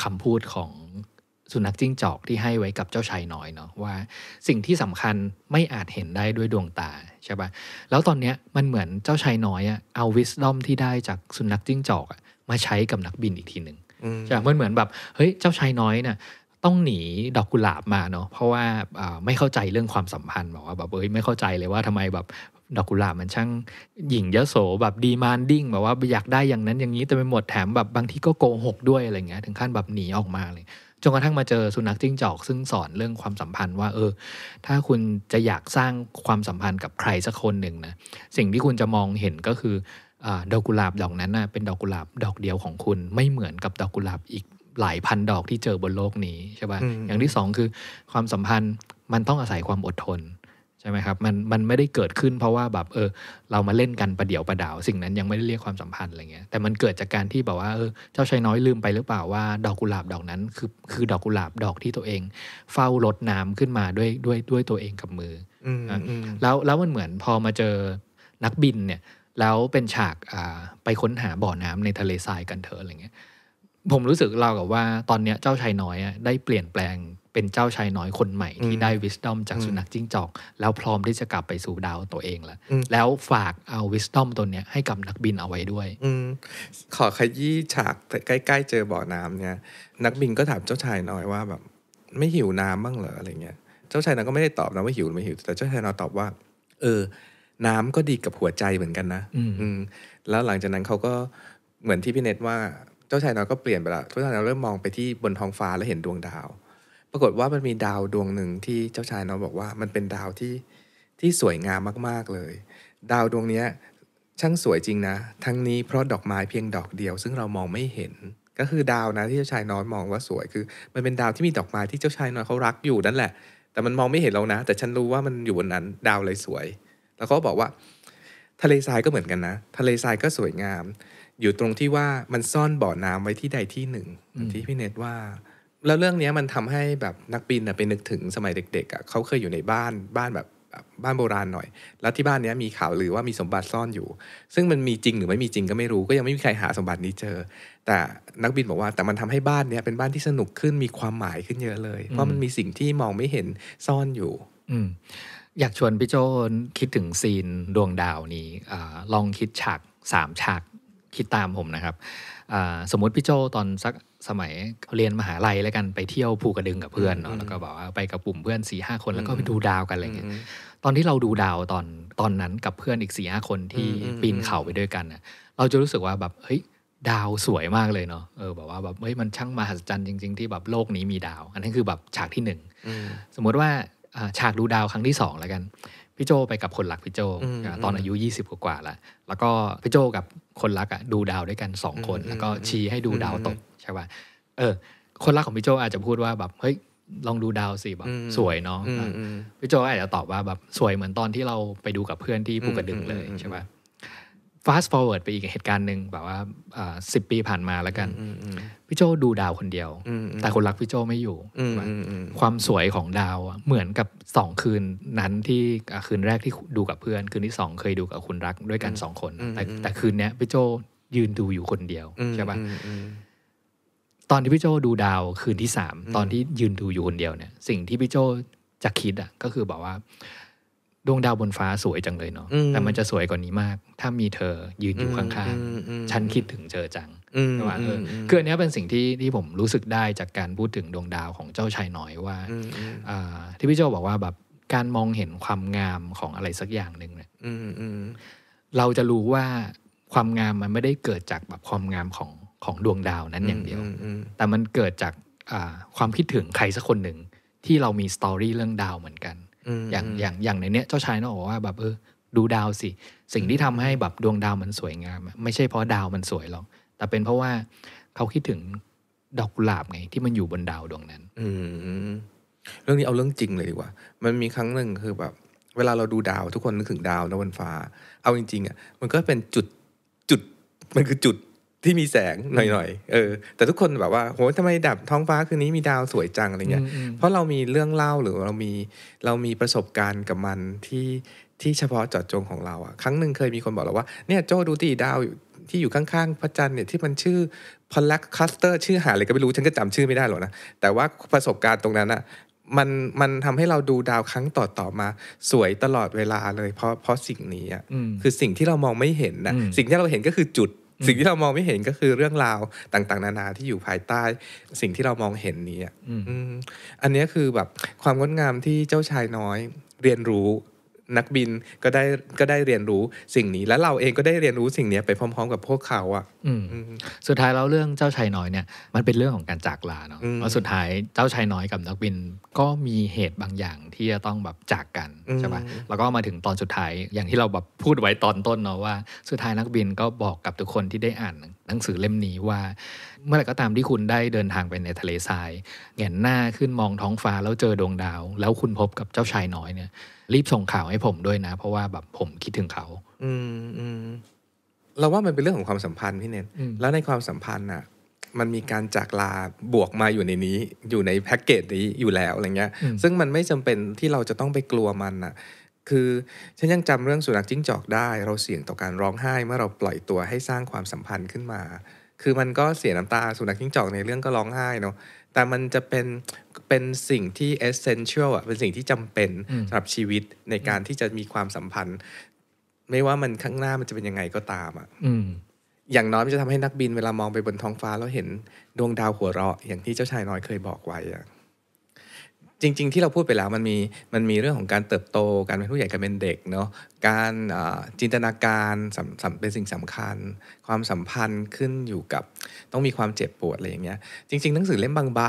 Speaker 2: คำพูดของสุนัขจิ้งจอกที่ให้ไว้กับเจ้าชายน้อยเนาะว่าสิ่งที่สำคัญไม่อาจเห็นได้ด้วยดวงตาใช่ปะ่ะ แล้วตอนเนี้ยมันเหมือนเจ้าชายน้อยอะเอาวิสดอมที่ได้จากสุนัขจิ้งจอกอะมาใช้กับนักบินอีกทีหนึ่งใช่มันเหมือนแบบ เฮ้ยเจ้าชายน้อยเนี่ยต้องหนีดอกกุหลาบมาเนาะเพราะว่าไม่เข้าใจเรื่องความสัมพันธ์บอกว่าแบบเอ้ยไม่เข้าใจเลยว่าทำไมแบบดอกกุหลาบมันช่างหญิงยโสแบบดีมานดิ้งแบบว่าอยากได้อย่างนั้นอย่างนี้แต่ไปหมดแถมแบบบางทีก็โกหกด้วยอะไรเงี้ยถึงขั้นแบบหนีออกมาเลยจนกระทั่งมาเจอสุนัขจิ้งจอกซึ่งสอนเรื่องความสัมพันธ์ว่าเออถ้าคุณจะอยากสร้างความสัมพันธ์กับใครสักคนหนึ่งนะสิ่งที่คุณจะมองเห็นก็คืออดอกกุหลาบดอกนั้นนะเป็นดอกกุหลาบดอกเดียวของคุณไม่เหมือนกับดอกกุหลาบอีกหลายพันดอกที่เจอบนโลกนี้ใช่ป่ะอย่างที่สองคือความสัมพันธ์มันต้องอาศัยความอดทนใช่ไหมครับมันมันไม่ได้เกิดขึ้นเพราะว่าแบบเออ เรามาเล่นกันประเดี๋ยวประดาว สิ่งนั้นยังไม่ได้เรียกความสัมพันธ์อะไรเงี้ยแต่มันเกิดจากการที่แบบว่า เออเจ้าชายน้อยลืมไปหรือเปล่าว่าดอกกุหลาบดอกนั้นคือคือดอกกุหลาบดอกที่ตัวเอง เฝ้ารดน้ำขึ้นมาด้วยด้วยด้วยตัวเองกับมืออแล้วแล้วมันเหมือนพอมาเจอนักบินเนี่ยแล้วเป็นฉากไปค้นหาบ่อน้ำในทะเลทรายกันเถอะอะไรเงี้ยผมรู้สึกเรากับว่าตอนเนี้ยเจ้าชายน้อยได้เปลี่ยนแปลงเป็นเจ้าชายน้อยคนใหม่ที่ได้วิสตอมจากสุนัขจิ้งจอก แล้วพร้อมที่จะกลับไปสู่ดาวตัวเองแล้วแล้วฝากเอาวิสตอมตัวเนี้ยให้กับ นักบินเอาไว้ด้วยอขอขยี้ฉากใกล
Speaker 1: ้ๆเจอบ่อน้ำเนี่ย นักบินก็ถามเจ้าชายน้อยว่าแบบไม่หิวน้ำบ้างเหรออะไรเงี้ยเจ้าชายน้อยก็ไม่ได้ตอบนะว่าหิวหรือไม่หิวแต่เจ้าชายน้อยตอบว่า เออ น้ำก็ดีกับหัวใจเหมือนกันนะอืมแล้วหลังจากนั้นเขาก็เหมือนที่พี่เน็ตว่าเจ้าชายน้อยก็เปลี่ยนไปละเจ้าชายน้อยเริ่มมองไปที่บนท้องฟ้าแล้วเห็นดวงดาวปรากฏว่ามันมีดาวดวงหนึ่งที่เจ้าชายน้อยบอกว่ามันเป็นดาวที่ที่สวยงามมากๆเลย ดาวดวงนี้ช่างสวยจริงนะ ทั้งนี้เพราะดอกไม้เพียงดอกเดียว ซึ่งเรามองไม่เห็น ก็คือดาวนะ ที่เจ้าชายน้อยมองว่าสวยคือ มันเป็นดาวที่มีดอกไม้ที่เจ้าชายน้อยเขารักอยู่นั่นแหละ แต่มันมองไม่เห็นเรานะ แต่ฉันรู้ว่ามันอยู่บนนั้น ดาวเลยสวย แล้วก็บอกว่า ทะเลทรายก็เหมือนกันนะ ทะเลทรายก็สวยงาม อยู่ตรงที่ว่ามันซ่อนบ่อน้ำไว้ที่ใดที่หนึ่งที่พี่เนตว่าแล้วเรื่องนี้มันทำให้แบบนักบินไปนึกถึงสมัยเด็กๆอ่ะเขาเคยอยู่ในบ้านบ้านแบบบ้านโบราณหน่อย แล้วที่บ้านนี้มีข่าวหรือว่ามีสมบัติซ่อนอยู่ ซึ่งมันมีจริงหรือไม่มีจริงก็ไม่รู้ ก็ยังไม่มีใครหาสมบัตินี้เจอ แต่นักบินบอกว่าแต่มันทำให้บ้านนี้เป็นบ้านที่สนุกขึ้นมีความหมายขึ้นเยอะเลยเพราะมันมีสิ่งที่มองไม่เห็น
Speaker 2: ซ่อนอยู่ อือยากชวนพี่โจคิดถึงซีนดวงดาวนี้อลองคิดฉากสามฉากคิดตามผมนะครับสมมติพี่โจตอนสักสมัยเรียนมหาลัยแล้วกันไปเที่ยวภูกระดึงกับเพื่อนเนาะแล้วก็บอกว่าไปกับกลุ่มเพื่อนสี่ห้าคนแล้วก็ไปดูดาวกันอะไรเงี้ยตอนที่เราดูดาวตอนตอนนั้นกับเพื่อนอีกสี่ห้าคนที่ปีนเขาไปด้วยกันเน่ยเราจะรู้สึกว่าแบบเฮ้ยดาวสวยมากเลยเนาะเออแบบว่าแบบเฮ้ยมันช่างมหัศจรรย์จริงๆที่ แบบโลกนี้มีดาว อันนั้นคือแบบฉากที่หนึ่งสมมติว่าฉากดูดาวครั้งที่สองแล้วกันพี่โจไปกับคนรักพี่โจ ตอนอายุ 20กว่าแล้วแล้วก็พี่โจกับคนรักอะดูดาวด้วยกัน 2 คน แล้วก็ชี้ให้ดูดาวตกช่ป่ะเออ คนรักของพี่โจอาจจะพูดว่าแบบเฮ้ยลองดูดาวสิแบบ สวยเนาะพี่โจอาจจะตอบว่าแบบสวยเหมือนตอนที่เราไปดูกับเพื่อนที่ภูกระดึงเลยใช่ป่ะ fast forward ไปอีกเหตุการณ์หนึ่งแบบว่าสิบปีผ่านมาแล้วกันพี่โจดูดาวคนเดียวแต่คนรักพี่โจไม่อยู่ความสวยของดาวเหมือนกับสองคืนนั้นที่คืนแรกที่ดูกับเพื่อนคืนที่สองเคยดูกับคุณรักด้วยกันสองคนแต่คืนนี้พี่โจยืนดูอยู่คนเดียวใช่ปะ่ะตอนที่พี่โจดูดาวคืนที่สามตอนที่ยืนดูอยู่คนเดียวเนี่ย สิ่งที่พี่โจจะคิดอ่ะ ก็คือบอกว่าดวงดาวบนฟ้าสวยจังเลยเนาะแต่มันจะสวยกว่านี้มาก ถ้ามีเธอยืนอยู่ข้างๆฉันคิดถึงเธอจังะว่าเออคืออันนี้เป็นสิ่งที่ที่ผมรู้สึกได้จากการพูดถึงดวงดาวของเจ้าชายน้อยว่าที่พี่โจบอกว่าแบบการมองเห็นความงามของอะไรสักอย่างหนึ่งเนี่ยเราจะรู้ว่าความงามมันไม่ได้เกิดจากแบบความงามของของดวงดาวนั้นอย่างเดียว แต่มันเกิดจากความคิดถึงใครสักคนหนึ่ง ที่เรามีสตอรี่เรื่องดาวเหมือนกัน อย่างอย่างอย่างในเนี้ยเจ้าชายน้องบอกว่า แบบเออ ดูดาวสิ สิ่งที่ทำให้แบบดวงดาวมันสวยงามไม่ใช่เพราะดาวมันสวยหรอก แต่เป็นเพราะว่าเขาคิดถึงดอกกุหลาบไงที่มันอยู่บนดาวดวงนั้น อืเรื่องนี้เอาเรื่องจริง
Speaker 1: เลยดีกว่า มันมีครั้งหนึ่งคือแบบเวลาเราดูดาวทุกคนนึกถึงดาวนะบนฟ้า เอาจริงๆอ่ะมันก็เป็นจุดจุดมันคือจุดที่มีแสงหน่อยๆ เออ แต่ทุกคนแบบว่าโหทำไมดับท้องฟ้าคืนนี้มีดาวสวยจังอะไรเงี้ย เพราะเรามีเรื่องเล่าหรือเรามีเรามีประสบการณ์กับมันที่ที่เฉพาะจอดจงของเราอะครั้งหนึ่งเคยมีคนบอกเราว่า เนี่ยโจดูตีดาวที่อยู่ข้างๆ พระจันทร์เนี่ยที่มันชื่อพลักคัสเตอร์ชื่อหาอะไรก็ไม่รู้ฉันก็จำชื่อไม่ได้หรอกนะ แต่ว่าประสบการณ์ตรงนั้นอะมันมันทำให้เราดูดาวครั้งต่อๆ มา สวยตลอดเวลาเลย เพราะเพราะสิ่งนี้อะคือสิ่งที่เรามองไม่เห็นนะ สิ่งที่เราเห็นก็คือจุดสิ่งที่เรามองไม่เห็นก็คือเรื่องราวต่างๆ นานาที่อยู่ภายใต้สิ่งที่เรามองเห็นนี้อันนี้คือแบบความงดงาม
Speaker 2: ที่เจ้าชายน้อย
Speaker 1: เรียนรู้นักบินก็ได้ก็ได้เรียนรู้สิ่งนี
Speaker 2: ้ และเราเองก็ได้เรียนรู้สิ่งนี้ไปพร้อมๆกับพวกเขาอ่ะสุดท้ายแล้วเรื่องเจ้าชายน้อยเนี่ยมันเป็นเรื่องของการจากลาเนาะเพราะสุดท้าย เจ้าชายน้อยกับนักบินก็มีเหตุบางอย่างที่จะต้องแบบจากกันใช่ป่ะแล้วก็มาถึงตอนสุดท้ายอย่างที่เราแบบพูดไว้ตอนต้นเนาะว่า สุดท้ายนักบินก็บอกกับทุกคนที่ได้อ่านหนังสือเล่มนี้ว่าเมื่อไหร่ ก็ตามที่คุณได้เดินทางไปในทะเลทรายเงนหน้าขึ้นมองท้องฟ้าแล้วเจอดวงดาวแล้วคุณพบกับเจ้าชายน้อยเนี่ยรีบส่งข่าวให้ผมด้วยนะ เพราะว่าแบบผมคิดถึงเขา
Speaker 1: อืมอืม
Speaker 2: เราว่ามันเป็นเรื่องของความสัมพันธ์พี่เนนแล
Speaker 1: ้วในความสัมพันธ์น่ะ มันมีการจากลาบวกมาอยู่ในนี้อยู่ในแพ็กเกจนี้อยู่แล้วอะไรเงี้ยซึ่งมันไม่จำเป็นที่เราจะต้องไปกลัวมันน่ะคือฉันยังจำเรื่องสุนัขจิ้งจอกได้ เราเสี่ยงต่อการร้องไห้เมื่อเราปล่อยตัวให้สร้างความสัมพันธ์ขึ้นมา คือมันก็เสียน้ำตาสุนัขจิ้งจอกในเรื่องก็ร้องไห้เนาะแต่มันจะเป็นเป็นสิ่งที่ essential อ่ะเป็นสิ่งที่จำเป็นสำหรับชีวิตในการที่จะมีความสัมพันธ์ ไม่ว่ามันข้างหน้ามันจะเป็นยังไงก็ตามอ่ะอย่างน้อยมันจะทำให้นักบินเวลามองไปบนท้องฟ้า แล้วเห็นดวงดาวหัวเราะ อย่างที่เจ้าชายน้อยเคยบอกไว้อ่ะจริงๆที่เราพูดไปแล้วมันมีมันมีเรื่องของการเติบโตการเป็นผู้ใหญ่การเป็นเด็กเนาะการจินตนาการเป็นสิ่งสำคัญความสัมพันธ์ขึ้นอยู่กับต้องมีความเจ็บปวดอะไรอย่างเงี้ยจริง ๆ หนังสือเล่มบางๆ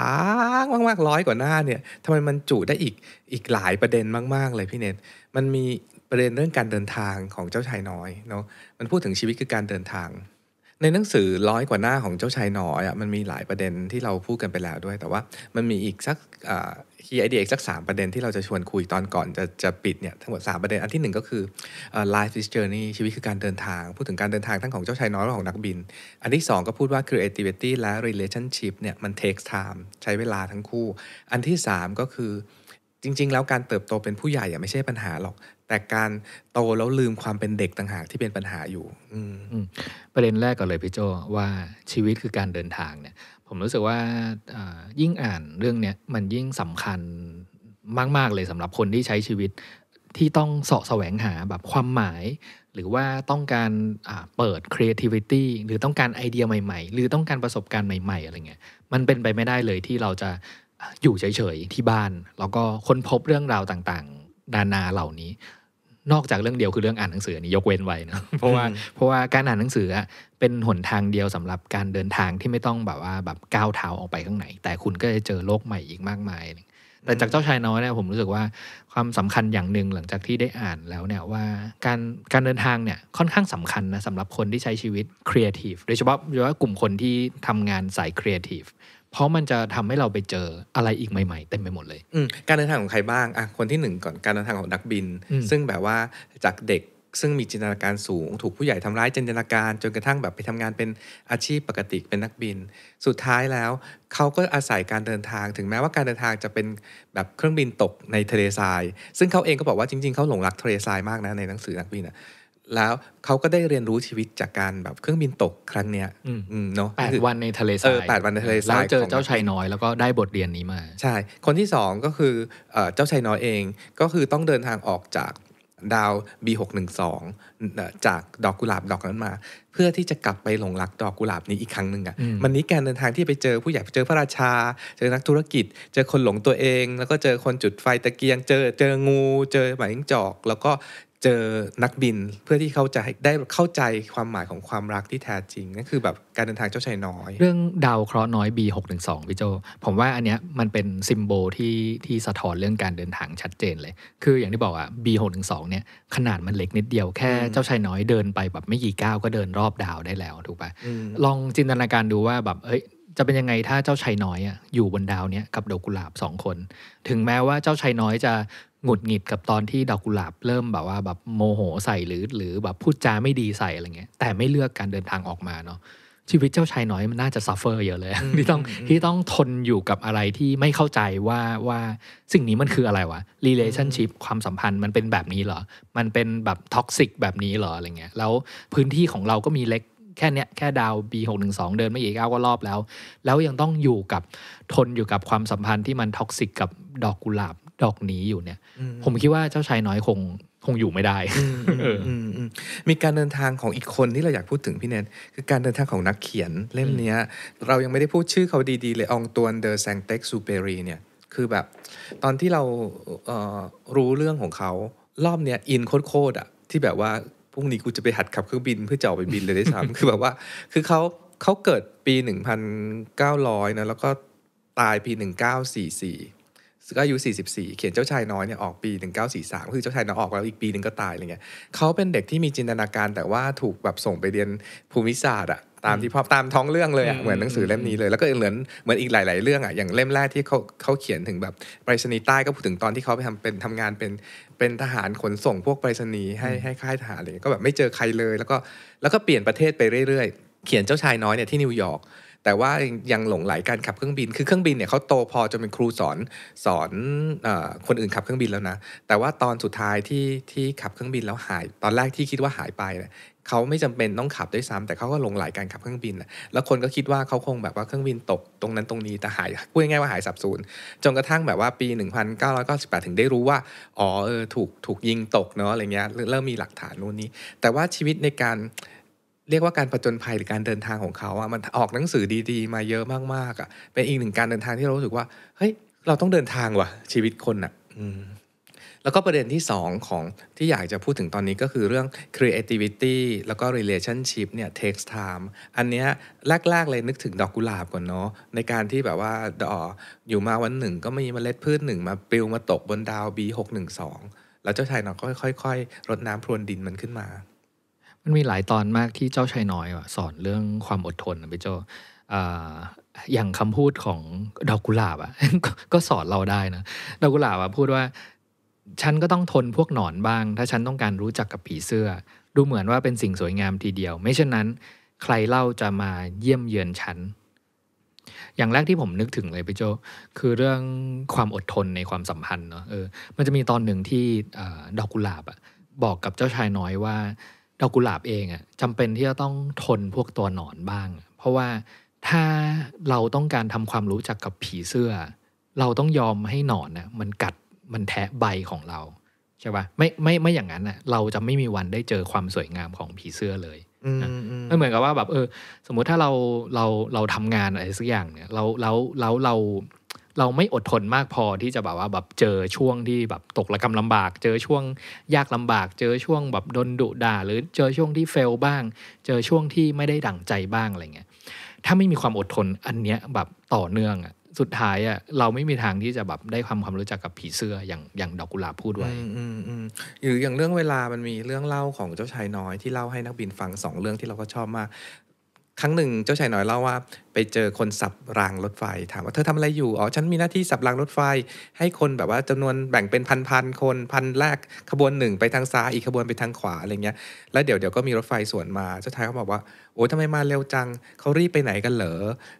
Speaker 1: มากๆ ร้อยกว่าหน้าเนี่ยทำไมมันจุได้อีกอีกหลายประเด็นมาก ๆ เลยพี่เนทมันมีประเด็นเรื่องการเดินทางของเจ้าชายน้อยเนาะมันพูดถึงชีวิตคือการเดินทาง ในหนังสือร้อยกว่าหน้าของเจ้าชายน้อยอ่ะมันมีหลายประเด็นที่เราพูดกันไปแล้วด้วยแต่ว่ามันมีอีกสักคีย์ไอเดียอีกสักประเด็นที่เราจะชวนคุยตอนก่อนจะจะปิดเนี่ยทั้งหมด 3 ประเด็นอันที่ 1 ก็คือ life is journey ชีวิตคือการเดินทาง พูดถึงการเดินทางทั้งของเจ้าชายน้อยและของนักบิน อันที่ 2 ก็พูดว่า creativity และ relationship เนี่ยมัน takes time ใช้เวลาทั้งคู่ อันที่ 3 ก็คือจริง ๆ แล้วการเติบโตเป็นผู้ใหญ่ไม่ใช่ปัญหาหรอก แต่การโตแล้วลืมความเป็นเด็กต่างหากที่เป็นปัญหาอยู่อื
Speaker 2: ประเด็นแรกก่อนเลยพี่โจว่าชีวิตคือการเดินทางเนี่ยผมรู้สึกว่ายิ่งอ่านเรื่องเนี้ยมันยิ่งสำคัญมาก ๆ เลยสำหรับคนที่ใช้ชีวิต ที่ต้องเสาะแสวงหาแบบความหมาย หรือว่าต้องการเปิด creativity หรือต้องการไอเดียใหม่ๆ หรือต้องการประสบการณ์ใหม่ ๆ อะไรเงี้ยมันเป็นไปไม่ได้เลยที่เราจะอยู่เฉย ๆ ที่บ้าน แล้วก็ค้นพบเรื่องราวต่างๆนานาเหล่านี้นอกจากเรื่องเดียวคือเรื่องอ่านหนังสือนี่ยกเว้นไว้นะเพราะว่าเพราะว่าการอ่านหนังสือเป็นหนทางเดียวสำหรับการเดินทางที่ไม่ต้องแบบว่าแบบก้าวเท้าออกไปข้างไหน แต่คุณก็จะเจอโลกใหม่อีกมากมายแต่จากเจ้าชายน้อยเนี่ยผมรู้สึกว่าความสำคัญอย่างหนึ่งหลังจากที่ได้อ่านแล้วเนี่ยว่าการการเดินทางเนี่ยค่อนข้างสำคัญนะสำหรับคนที่ใช้ชีวิตครีเอทีฟโดยเฉพาะโดยเฉพาะกลุ่มคนที่ทำงานสายครีเอทีฟเพราะมันจะทำให้เราไปเจออะไรอีกใหม่ ๆเต็มไปหมดเลย การเดินทางของใครบ้า
Speaker 1: งอ่ะคนที่หนึ่งก่อนการเดินทางของนักบิน ซึ่งแบบว่าจากเด็กซึ่งมีจินตนาการสูง ถูกผู้ใหญ่ทำร้ายจินตนาการ จนกระทั่งแบบไปทำงานเป็นอาชีพปกติเป็นนักบิน สุดท้ายแล้วเขาก็อาศัยการเดินทาง ถึงแม้ว่าการเดินทางจะเป็นแบบเครื่องบินตกในทะเลทรายซึ่งเขาเองก็บอกว่าจริงๆเขาหลงรักทะเลทรายมากนะในหนังสือนักบินอ่ะแล้วเขาก็ได้เรียนรู้ชีวิตจากการแบบเครื่องบินตกครั้งเนี้ยเนาะแปดวันในทะเลทรายแปดวันในทะเลทรายแล้วเจอเจ้าชายน้อยแล้วก็ได้บทเรียนนี้มา ใช่ คนที่สองก็คือเจ้าชายน้อยเองก็คือต้องเดินทางออกจากดาว B612 จากดอกกุหลาบดอกนั้นมา เพื่อที่จะกลับไปหลงรักดอกกุหลาบนี้อีกครั้งหนึ่งอะ่ะ มันนี้การเดินทางที่ไปเจอผู้ใหญ่เจอพระราชา เจอนักธุรกิจเจอคนหลงตัวเองแล้วก็เจอคนจุดไฟตะเกียง เจอเจองูเจอหมายิงจอกแล้วก็เจอนักบินเพื่อที่เขาจะได
Speaker 2: ้เข้าใจความหมายของความรักที่แท้จริงนั่นคือแบบการเดินทางเจ้าชายน้อย เรื่องดาวเคราะห์น้อย B612 พี่โจผมว่าอันเนี้ยมันเป็นซิมโบลที่ที่สะท้อนเรื่องการเดินทางชัดเจนเลย คืออย่างที่บอกอะ B612 เนี่ยขนาดมันเล็กนิดเดียวแค่เจ้าชายน้อยเดินไปแบบไม่กี่ก้าวก็เดินรอบดาวได้แล้วถูกปะ่ะลองจินตนาการดูว่าแบบเอ้ยจะเป็นยังไงถ้าเจ้าชายน้อยออยู่บนดาวเนี้ยกับดอกกุหลาบสองคน ถึงแม้ว่าเจ้าชายน้อยจะหงุดหงิดกับตอนที่ดอกกุหลาบเริ่มแบบว่า แบบโมโหใส่หรือหรือแบบพูดจาไม่ดีใส่อะไรเงี้ยแต่ไม่เลือกการเดินทางออกมาเนาะชีวิตเจ้าชายน้อยมันน่าจะซัฟเฟอร์เยอะเลยที่ต้องที่ต้องทนอยู่กับอะไรที่ไม่เข้าใจว่าว่า สิ่งนี้มันคืออะไรวะรีเลชั่นชิพความสัมพันธ์มันเป็นแบบนี้เหรอ มันเป็นแบบท็อกซิกแบบนี้เหรออะไรเงี้ยแล้วพื้นที่ของเราก็มีเล็กแค่เนี้ยแค่ดาว B612 เดินไม่กี่ก้าวก็รอบแล้ว แล้วยังต้องอยู่กับทนอยู่กับความสัมพันธ์ที่มันท็อกซิกกับดอกกุหลาบดอกนี้อยู่เนี่ย ผมคิดว่าเจ้าชายน้อยคงคงอยู่ไม่ได้ มีการเดิ
Speaker 1: นทางของอีกคนที่เราอยากพูดถึงพี่เนนคือการเดินทางของนักเขียนเล่มนี้เรายังไม่ได้พูดชื่อเขาดีๆเลยองตวนเดอแซงเต็กซูเปรีเนี่ย คือแบบ ตอนที่เรารู้เรื่องของเขารอบเนี้ยอินโคตรๆอ่ะที่แบบว่าพรุ่งนี้กูจะไปหัดขับเครื่องบินเพื่อจะออกไปบินเลยได้ซ้ำคือแบบว่า คือเขาเขาเกิดปีหนึ่งพันเก้้ารอยนะ แล้วก็ตายปีหนึ่งเก้าสสีี่่็อายุสสสี่ิบี่เขียนเจ้าชายน้อยเนี่ยออกปีหนึ่งเก้าสี่สามคือเจ้าชายน้อยออกแล้วอีกปีหนึ่งก็ตายอะไรเงี้ยเขาเป็นเด็กที่มีจินตนาการแต่ว่าถูกแบบส่งไปเรียนภูมิศาสตร์อะตามที่พอตามท้องเรื่องเลยอะเหมือนหนังสือเล่มนี้เลย แล้วก็เหมือนเหมือนอีกหลาย ๆ เรื่องอ่ะอย่างเล่มแรกที่เขาเขาเขียนถึงแบบไปรษณีย์ใต้ก็พูดถึงตอนที่เขาไปทำเป็นทางานเป็นเป็นทหารขนส่งพวกไปรษณีย์ให้ให้ค่ายทหารอะไรก็แบบไม่เจอใครเลย แล้วก็แล้วก็เปลี่ยนประเทศไปเรื่อยๆ เขียนเจ้าชายน้อยเนี่ยที่นิวยอร์กแต่ว่ายังหลงไหลการขับเครื่องบิน คือเครื่องบินเนี่ยเขาโตพอจะเป็นครูสอนสอนอคนอื่นขับเครื่องบินแล้วนะ แต่ว่าตอนสุดท้ายที่ที่ขับเครื่องบินแล้วหาย ตอนแรกที่คิดว่าหายไปเนี่ยเขาไม่จำเป็นต้องขับด้วยซ้ำ แต่เขาก็หลงไหลการขับเครื่องบินนะแล้วคนก็คิดว่าเขาคงแบบว่าเครื่องบินตกตรงนั้นตรงนี้แต่หายพูดง่ายว่าหายสับสนจนกระทั่งแบบว่าปี 1998ถึงได้รู้ว่าอ๋อเออถูกถูกยิงตกเนาะอะไรเงี้ย เริ่มมีหลักฐานนู่นนี่แต่ว่าชีวิตในการเรียกว่าการปะจนภัย หรือการเดินทางของเขาอะมันออกหนังสือดี ๆ มาเยอะมาก ๆอะเป็นอีกหนึ่งการเดินทางที่เรารู้สึกว่า เฮ้ย เราต้องเดินทางว่ะชีวิตคนอะะแล้วก็ประเด็นที่ 2 ของที่อยากจะพูดถึงตอนนี้ก็คือเรื่อง creativity แล้วก็ relationship เนี่ย takes time อันเนี้ยแรก ๆ เลยนึกถึงดอกกุหลาบก่อนเนาะในการที่แบบว่าดออยู่มาวันหนึ่ง ก็มีมเมล็ดพืชหนึ่ง มาปลิวมาตกบนดาว B612 แล้วเจ้าชายนอก็ค่อยๆรดน้ำพรวนดินมันขึ้นมา
Speaker 2: มันมีหลายตอนมากที่เจ้าชายน้อยสอนเรื่องความอดทนนะพี่โจอย่างคำพูดของดอกกุหลาบอ่ะก็สอนเราได้นะดอกกุหลาบอ่ะพูดว่า ฉันก็ต้องทนพวกหนอนบ้าง ถ้าฉันต้องการรู้จักกับผีเสื้อ ดูเหมือนว่าเป็นสิ่งสวยงามทีเดียว ไม่เช่นนั้น ใครเล่าจะมาเยี่ยมเยือนฉัน อย่างแรกที่ผมนึกถึงเลยพี่โจคือเรื่องความอดทนในความสัมพันธ์เนาะเออมันจะมีตอนหนึ่งที่ดอกกุหลาบอะบอกกับเจ้าชายน้อยว่าดอกกุหลาบเองอะจำเป็นที่จะต้องทนพวกตัวหนอนบ้าง เพราะว่าถ้าเราต้องการทำความรู้จักกับผีเสื้อ เราต้องยอมให้หนอนนะมันกัดมันแทะใบของเรา ใช่ปะ่ะไม่ไม่ไม่อย่างนั้นอะเราจะไม่มีวันได้เจอความสวยงามของผีเสื้อเลยไม่เหมือนกับว่า แบบ เออ สมมุติถ้าเราเรา เราทำงานอะไรสักอย่างเนี่ยเราเราเราเราเราไม่อดทนมากพอที่จะแบบว่าแบบเจอช่วงที่แบบตกระกำลำบาก เจอช่วง ยากลำบาก เจอช่วงแบบโดนดุด่า หรือเจอช่วงที่เฟลบ้าง เจอช่วงที่ไม่ได้ดั่งใจบ้างอะไรเงี้ย ถ้าไม่มีความอดทนอันเนี้ย แบบต่อเนื่องอะสุดท้ายอะเราไม่มีทางที่จะแบบได้ความความรู้จักกับผีเสื้ออย่างอย่างดอกกุหลาบพูดไว้อืหรืออย่างเรื่องเวลา มันมีเรื่องเล่าของเจ้าชายน้อยที่เล่าให้
Speaker 1: นักบินฟังสองเรื่องที่เราก็ชอบมากครั้งหนึ่งเจ้าชายน้อยเล่าว่า ไปเจอคนสับรางรถไฟถามว่าเธอทำอะไรอยู่อ๋อฉันมีหน้าที่สับรางรถไฟ ให้คนแบบว่าจำนวนแบ่งเป็นพันๆคน พันแรกขบวนหนึ่งไปทางซ้ายอีกขบวนไปทางขวาอะไรเงี้ยแล้วเดี๋ยวเดี๋ยวก็มีรถไฟสวนมา เจ้าชายเขาบอกว่าโอ้ทำไมมาเร็วจังเขารีบไปไหนกันเหรอ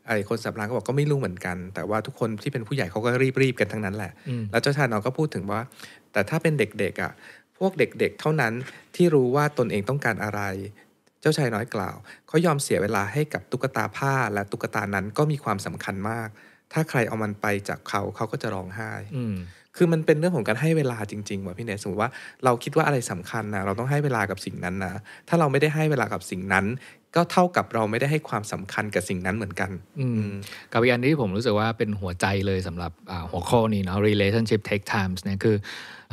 Speaker 1: ไอคนสับรางก็บอกก็ไม่รู้เหมือนกัน แต่ว่าทุกคนที่เป็นผู้ใหญ่เขาก็รีบๆกันทั้งนั้นแหละ แล้วเจ้าชายน้อยก็พูดถึงว่า แต่ถ้าเป็นเด็กๆอ่ะพวกเด็กๆเท่านั้นที่รู้ว่าตนเองต้องการอะไรเจ้าชายน้อยกล่าวเขายอมเสียเวลาให้กับตุ๊กตาผ้าและตุ๊กตานั้นก็มีความสำคัญมาก ถ้าใครเอามันไปจากเขาเขาก็จะร้องไห้คือมันเป็นเรื่องของการให้เวลาจริงๆว่ะพี่เนสมมติว่า เราคิดว่าอะไรสำคัญนะเราต้องให้เวลากับสิ่งนั้นนะถ้าเราไม่ได้
Speaker 2: ให้เวลากับสิ่งนั้น ก็เท่ากับเราไม่ได้ให้ความสำคัญกับสิ่งนั้นเหมือนกันกับอีกอันที่ผมรู้สึกว่าเป็นหัวใจเลยสำหรับหัวข้อนี้เนาะ relationship take times เนี่ยคือ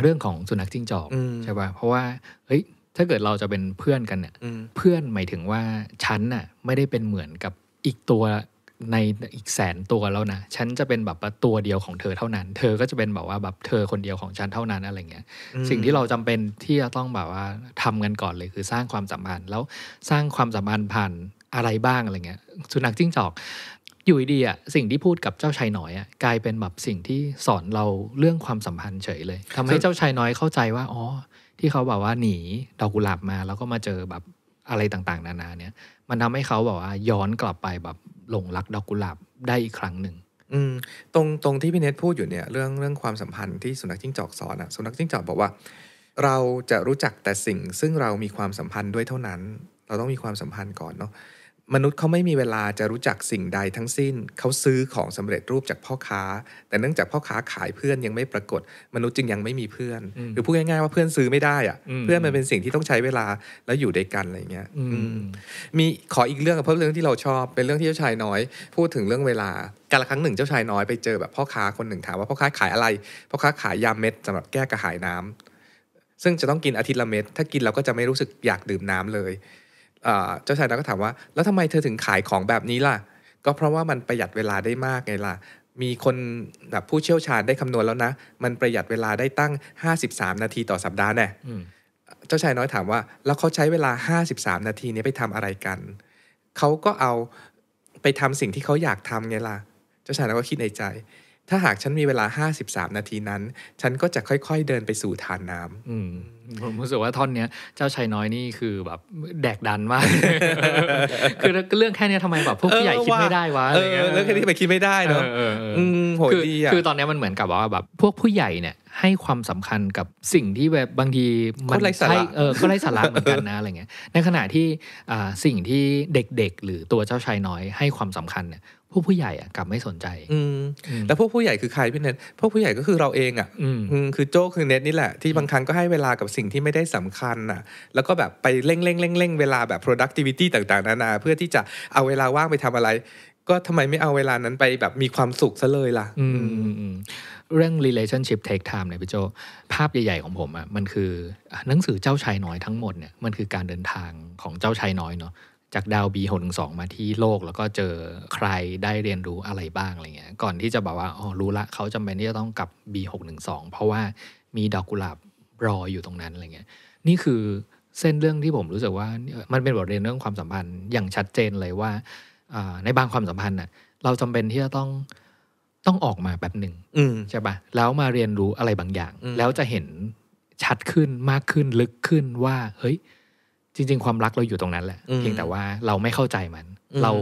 Speaker 2: เรื่องของสุนัขจิ้งจอกใช่ป่ะเพราะว่าเฮ้ยถ้าเกิดเราจะเป็นเพื่อนกันเนี่ยเพื่อนหมายถึงว่าฉันน่ะไม่ได้เป็นเหมือนกับอีกตัวในอีกแสนตัวแล้วนะ ฉันจะเป็นแบบตัวเดียวของเธอเท่านั้น เธอก็จะเป็นแบบว่าแบบเธอคนเดียวของฉันเท่านั้นอะไรเงี้ย สิ่งที่เราจำเป็นที่จะต้องแบบว่าทำกันก่อนเลย คือสร้างความสัมพันธ์แล้วสร้างความสัมพันธ์ผ่านอะไรบ้างอะไรเงี้ย สุนัขจิ้งจอกอยู่ดีอ่ะสิ่งที่พูดกับเจ้าชายน้อยอ่ะกลายเป็นแบบสิ่งที่สอนเราเรื่องความสัมพันธ์เฉยเลย ทำให้เจ้าชายน้อยเข้าใจว่า อ๋อที่เขาบอกว่าหนีดอกกุหลาบมา แล้วก็มาเจอแบบอะไรต่างๆ นานาเนี่ย มันทำให้เขาบอกว่าย้อนกลับไปแบบหลงรักดอกกุหลาบได้อีกครั้งหนึ่งอืมตรงตรงที่พี่เนทพูดอยู่เนี่ยเรื่องเรื่องความสัมพันธ์ที่สุนัขจิ้งจอกสอ
Speaker 1: นอะสุนัขจิ้งจอกบอกว่า เราจะรู้จักแต่สิ่ง ซึ่งเรามีความสัมพันธ์ด้วยเท่านั้น เราต้องมีความสัมพันธ์ก่อนเนาะมนุษย์เขาไม่มีเวลาจะรู้จักสิ่งใดทั้งสิ้น เขาซื้อของสำเร็จรูปจากพ่อค้า แต่เนื่องจากพ่อค้าขายเพื่อนยังไม่ปรากฏ มนุษย์จึงยังไม่มีเพื่อน หรือพูดง่ายๆว่าเพื่อนซื้อไม่ได้อะ เพื่อนมันเป็นสิ่งที่ต้องใช้เวลาแล้วอยู่ด้วยกันอะไรเงี้ยมีขออีกเรื่องเพราะเรื่องที่เราชอบเป็นเรื่องที่เจ้าชายน้อย พูดถึงเรื่องเวลาการละครั้งหนึ่งเจ้าชายน้อยไปเจอแบบพ่อค้าคนหนึ่งถามว่าพ่อค้าขายอะไร พ่อค้าขายยาเม็ดสำหรับแก้กระหายน้ำ ซึ่งจะต้องกินอาทิตย์ละเม็ด ถ้ากินเราก็จะไม่รู้สึกอยากดื่มน้ำเลยเจ้าชายดาก็ถามว่าแล้วทำไมเธอถึงขายของแบบนี้ล่ะก็เพราะว่ามันประหยัดเวลาได้มากไงล่ะมีคนแบบผู้เชี่ยวชาญได้คำนวณแล้วนะ มันประหยัดเวลาได้ตั้ง 53 นาทีต่อสัปดาห์แน่เจ้าชายน้อยถามว่าแล้วเขาใช้เวลา 53 นาทีนี้ไปทำอะไรกัน เขาก็เอาไปทำสิ่งที่เขาอยากทำไงล่ะเจ้าชายน้อยก็คิดในใจถ้าหากฉันมีเวลา 53 นาทีนั้น ฉันก็จะค่อ
Speaker 2: ยๆเดินไปสู่ทานน้ำผมรู้สึกว่าท่อนเนี้ยเจ้าชายน้อยนี่คือแบบแดกดันมากคือเรื่องแค่นี้ทำไมแบบพวกผู้ใหญ่คิดไม่ได้วะเรื่องแค่นี้ไปคิดไม่ได้เนาะโหดีอ่ะคือตอนนี้มันเหมือนกับว่าแบบพวกผู้ใหญ่เนี่ยให้ความสำคัญกับสิ่งที่แบบบางทีมันใช้เออก็ไร้สาระเหมือนกันนะอะไรเงี้ยในขณะที่สิ่งที่เด็กๆหรือตัวเจ้าชายน้อย ให้ความสำคัญเนี่ยผู้ผู้ใหญ่อะกลับไม่สนใจอืมแล้วพวกผู้ใหญ่คือใครพี่เน็ตพวกผู้ใหญ่ก็คือเราเองอ่ะคือโจ้
Speaker 1: คือเน็ตนี่แหละที่บางครั้งก็ให้เวลากับสิ่งที่ไม่ได้สำคัญอ่ะ แล้วก็แบบไปเร่งเร่งเร่งเร่งเวลาแบบ productivity ต่าง ๆ นานาเพื่อที่จะเอาเวลาว่างไปทำอะไร ก็ทำไมไม่เอาเวลานั้นไปแบบมีความสุขซะเลยล่ะ
Speaker 2: อืมเรื่อง relationship take time เนี่ยพี่โจ ภาพใหญ่ๆของผมอะ่ะมันคือหนังสือเจ้าชายน้อยทั้งหมดเนี่ยมันคือการเดินทางของเจ้าชายน้อยเนาะจากดาวบีหนึ่งสองมาที่โลก แล้วก็เจอใครได้เรียนรู้อะไรบ้างอะไรเงี้ย ก่อนที่จะบอกว่าอ๋อรู้ละเขาจำเป็นที่จะต้องกลับ b สองเพราะว่ามีดอกกุหลาบรออยู่ตรงนั้นอะไรเงี้ยนี่คือเส้นเรื่องที่ผมรู้สึกว่ามันเป็นบทเรียนเรื่องความสัมพันธ์อย่างชัดเจนเลยว่า ในบางความสัมพันธ์น่ะเราจำเป็นที่จะต้องต้องออกมาแบบหนึ่งใช่ป่ะแล้วมาเรียนรู้อะไรบางอย่าง แล้วจะเห็นชัดขึ้นมากขึ้นลึกขึ้นว่า เฮ้ยจริงๆความ รักเราอยู่ตรงนั้น แหละเพียงแต่ว่าเราไม่เข้าใจมัน เรา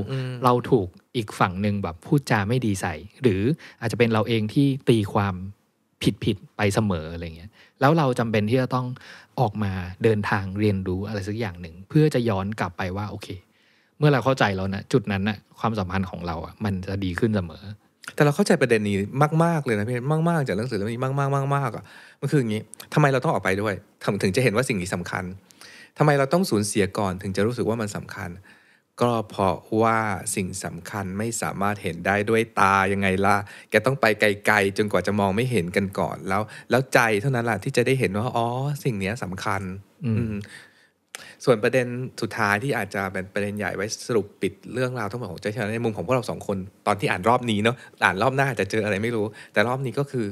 Speaker 2: เราถูกอีกฝั่งหนึ่งแบบพูด จา ไม่ดีใส่ หรืออาจจะเป็นเราเองที่ตีความผิดผิดไปเสมออะไรเงี้ย แล้วเราจำเป็นที่จะต้องออกมาเดินทางเรียนรู้อะไรสักอย่างหนึ่ง เพื่อจะย้อนกลับไปว่าโอเค เมื่อเราเข้าใจแล้วนะจุดนั้นนะความสัมพันธ์ของเราอ่ะมันจะดีขึ้นเสมอ แต่เราเข้าใจประเด็นนี้มาก ๆเลยนะพี่มาก ๆจากหนังสือเล่มนี้มากๆมากๆอ่ะมัน
Speaker 1: คืออย่างนี้ ทำไมเราต้องออกไปด้วยถึงจะเห็นว่าสิ่งนี้สำคัญทำไมเราต้องสูญเสียก่อนถึงจะรู้สึกว่ามันสำคัญ ก็เพราะว่าสิ่งสำคัญไม่สามารถเห็นได้ด้วยตายังไงล่ะแกต้องไปไกลๆจนกว่าจะมองไม่เห็นกันก่อน แล้ว แล้วใจเท่านั้นล่ะที่จะได้เห็นว่าอ๋อสิ่งเนี้ยสำคัญ อืส่วนประเด็นสุดท้ายที่อาจจะเป็นประเด็นใหญ่ไว้สรุปปิดเรื่องราวทั้งหมดของใจฉันในมุมของพวกเราสองคนตอนที่อ่านรอบนี้เนาะอ่านรอบหน้าจะเจออะไรไม่รู้ แต่รอบนี้ก็คือ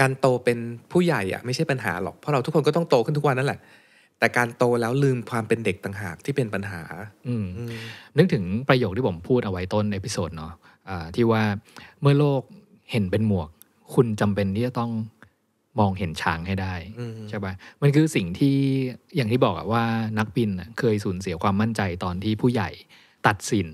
Speaker 1: การโตเป็นผู้ใหญ่อะไม่ใช่ปัญหาหรอกเพราะเราทุกคนก็ต้องโตขึ้นทุกวันนั่นแหละแต่การโตแล้วลืมความเป็นเด็ก
Speaker 2: ต่างหากที่เป็นปัญหา อืมนึกถึงประโยคที่ผมพูดเอาไว้ต้นเอพิโซดเนาะะที่ว่าเมื่อโลกเห็นเป็นหมวก คุณจำเป็นที่จะต้องมองเห็นช้างให้ได้ใช่ปะมันคือสิ่งที่อย่างที่บอกว่านักบินเคยสูญเสียความมั่นใจตอนที่ผู้ใหญ่ตัดสิน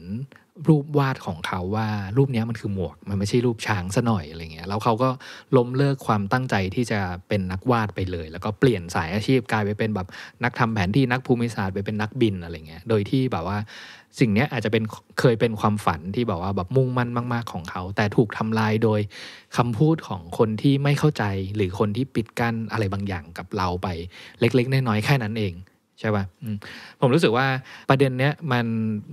Speaker 2: รูปวาดของเขาว่ารูปนี้มันคือหมวกมันไม่ใช่รูปช้างซะหน่อยอะไรเงี้ย แล้วเขาก็ล้มเลิก ความตั้งใจที่จะเป็นนักวาดไปเลย แล้วก็เปลี่ยนสายอาชีพกลายไปเป็นแบบนักทำแผนที่นักภูมิศาสตร์ไปเป็นนักบินอะไรเงี้ยโดยที่แบบว่าสิ่งนี้อาจจะเป็นเคยเป็นความฝันที่แบบว่าแบบมุ่งมั่นมาก ๆ ของเขา แต่ถูกทำลายโดยคำพูดของคนที่ไม่เข้าใจหรือคนที่ปิดกั้นอะไรบางอย่างกับเราไปเล็กๆน้อยๆแค่นั้นเองใช่ป่ะผมรู้สึกว่าประเด็นเนี้ยมัน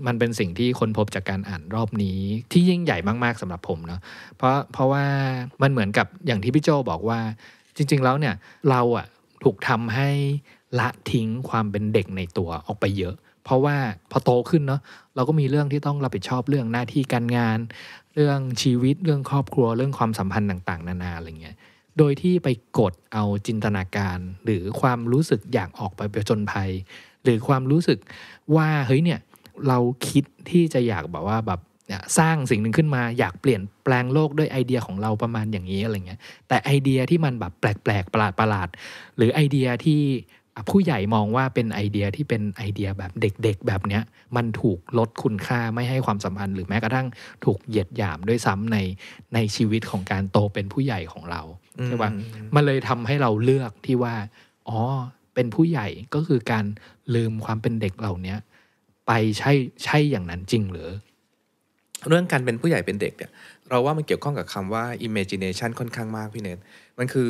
Speaker 2: มันเป็นสิ่งที่คนพบจากการอ่านรอบนี้ที่ยิ่งใหญ่มากๆสำหรับผมเนาะเพราะเพราะว่ามันเหมือนกับอย่างที่พี่โจบอกว่าจริงๆแล้วเนี่ยเราอะถูกทำให้ละทิ้งความเป็นเด็กในตัวออกไปเยอะ เพราะว่าพอโตขึ้นเนาะเราก็มีเรื่องที่ต้องรับผิดชอบเรื่องหน้าที่การงาน เรื่องชีวิตเรื่องครอบครัวเรื่องความสัมพันธ์ต่าง ๆ นานาอะไรเงี้ยโดยที่ไปกดเอาจินตนาการ หรือความรู้สึกอยากออกไปประจนภัย หรือความรู้สึกว่าเฮ้ยเนี่ยเราคิดที่จะอยากแบบว่าแบบสร้างสิ่งหนึ่งขึ้นมาอยากเปลี่ยนแปลงโลกด้วยไอเดียของเราประมาณอย่างนี้อะไรเงี้ย แต่ไอเดียที่มันแบบแปลกแปลกประหลาดปรดหรือไอเดียที่ผู้ใหญ่มองว่าเป็นไอเดียที่เป็นไอเดียแบบเด็กๆ แบบเนี้ยมันถูกลดคุณค่าไม่ให้ความสำคัญหรือแม้กระทั่งถูกเหยียดหยามด้วยซ้ำในในชีวิตของการโตเป็นผู้ใหญ่ของเราใช่ปะมันเลยทำให้เราเลือกที่ว่าอ๋อเป็นผู้ใหญ่ก็คือการลืมความเป็นเด็กเหล่านี้ไปใช่ใช่อย่างนั้นจริงหรือเรื่องการเป็นผู้ใหญ่เ
Speaker 1: ป็นเด็กเนี่ยเราว่ามันเกี่ยวข้องกับคำว่า imagination ค่อนข้างมากพี่เนทมันคือ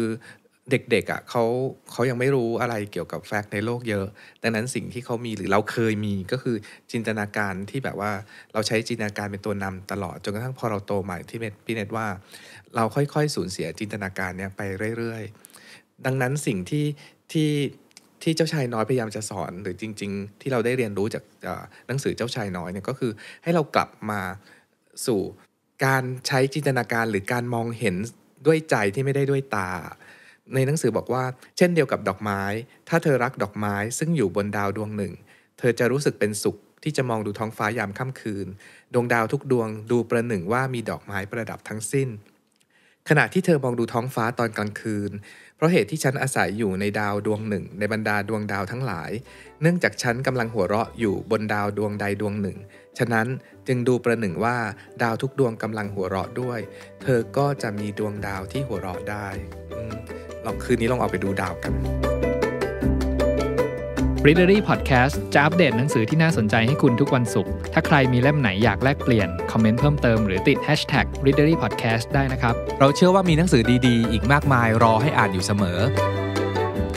Speaker 1: เด็กๆอ่ะเขาเขายังไม่รู้อะไรเกี่ยวกับแฟกต์ในโลกเยอะ ดังนั้นสิ่งที่เขามีหรือเราเคยมีก็คือจินตนาการที่แบบว่าเราใช้จินตนาการเป็นตัวนำตลอด จนกระทั่งพอเราโตใหม่ที่เมพี่เน็ตว่า เราค่อยๆสูญเสียจินตนาการเนี่ยไปเรื่อย ๆ ดังนั้นสิ่งที่ที่ที่เจ้าชายน้อยพยายามจะสอน หรือจริงๆ ที่เราได้เรียนรู้จากหนังสือเจ้าชายน้อยเนี่ยก็คือให้เรากลับมาสู่ การใช้จินตนาการหรือการมองเห็นด้วยใจที่ไม่ได้ด้วยตาในหนังสือบอกว่าเช่นเดียวกับดอกไม้ ถ้าเธอรักดอกไม้ซึ่งอยู่บนดาวดวงหนึ่ง เธอจะรู้สึกเป็นสุขที่จะมองดูท้องฟ้ายามค่ำคืน ดวงดาวทุกดวงดูประหนึ่งว่ามีดอกไม้ประดับทั้งสิ้น ขณะที่เธอมองดูท้องฟ้าตอนกลางคืน เพราะเหตุที่ฉันอาศัยอยู่ในดาวดวงหนึ่งในบรรดาดวงดาวทั้งหลาย เนื่องจากฉันกำลังหัวเราะอยู่บนดาวดวงใดดวงหนึ่งฉะนั้นจึงดูประหนึ่งว่าดาวทุกดวงกำลังหัวเราะด้วย เธอก็จะมีดวงดาวที่หัวเราะได้ลองคืนนี้ลองเอาไปดูดาวกัน
Speaker 2: r e a d e r y Podcast จะอัปเดตหนังสือที่น่าสนใจให้คุณทุกวันศุกร์ ถ้าใครมีเล่มไหนอยากแลกเปลี่ยนคอมเมนต์เพิ่มเติมหรือติด Hashtag r e a d e r y Podcast ได้นะครับ เราเชื่อว่ามีหนังสือดี ๆ อีกมากมายรอให้อ่านอยู่เส
Speaker 1: มอ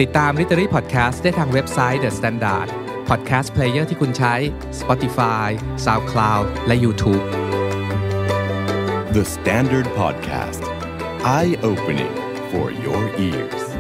Speaker 1: ติดตาม r e a d e r y Podcast ได้ทางเว็บไซต์ The Standard Podcast Player ที่คุณใช้ Spotify SoundCloud และ YouTube The Standard Podcast Eye Opening for your ears.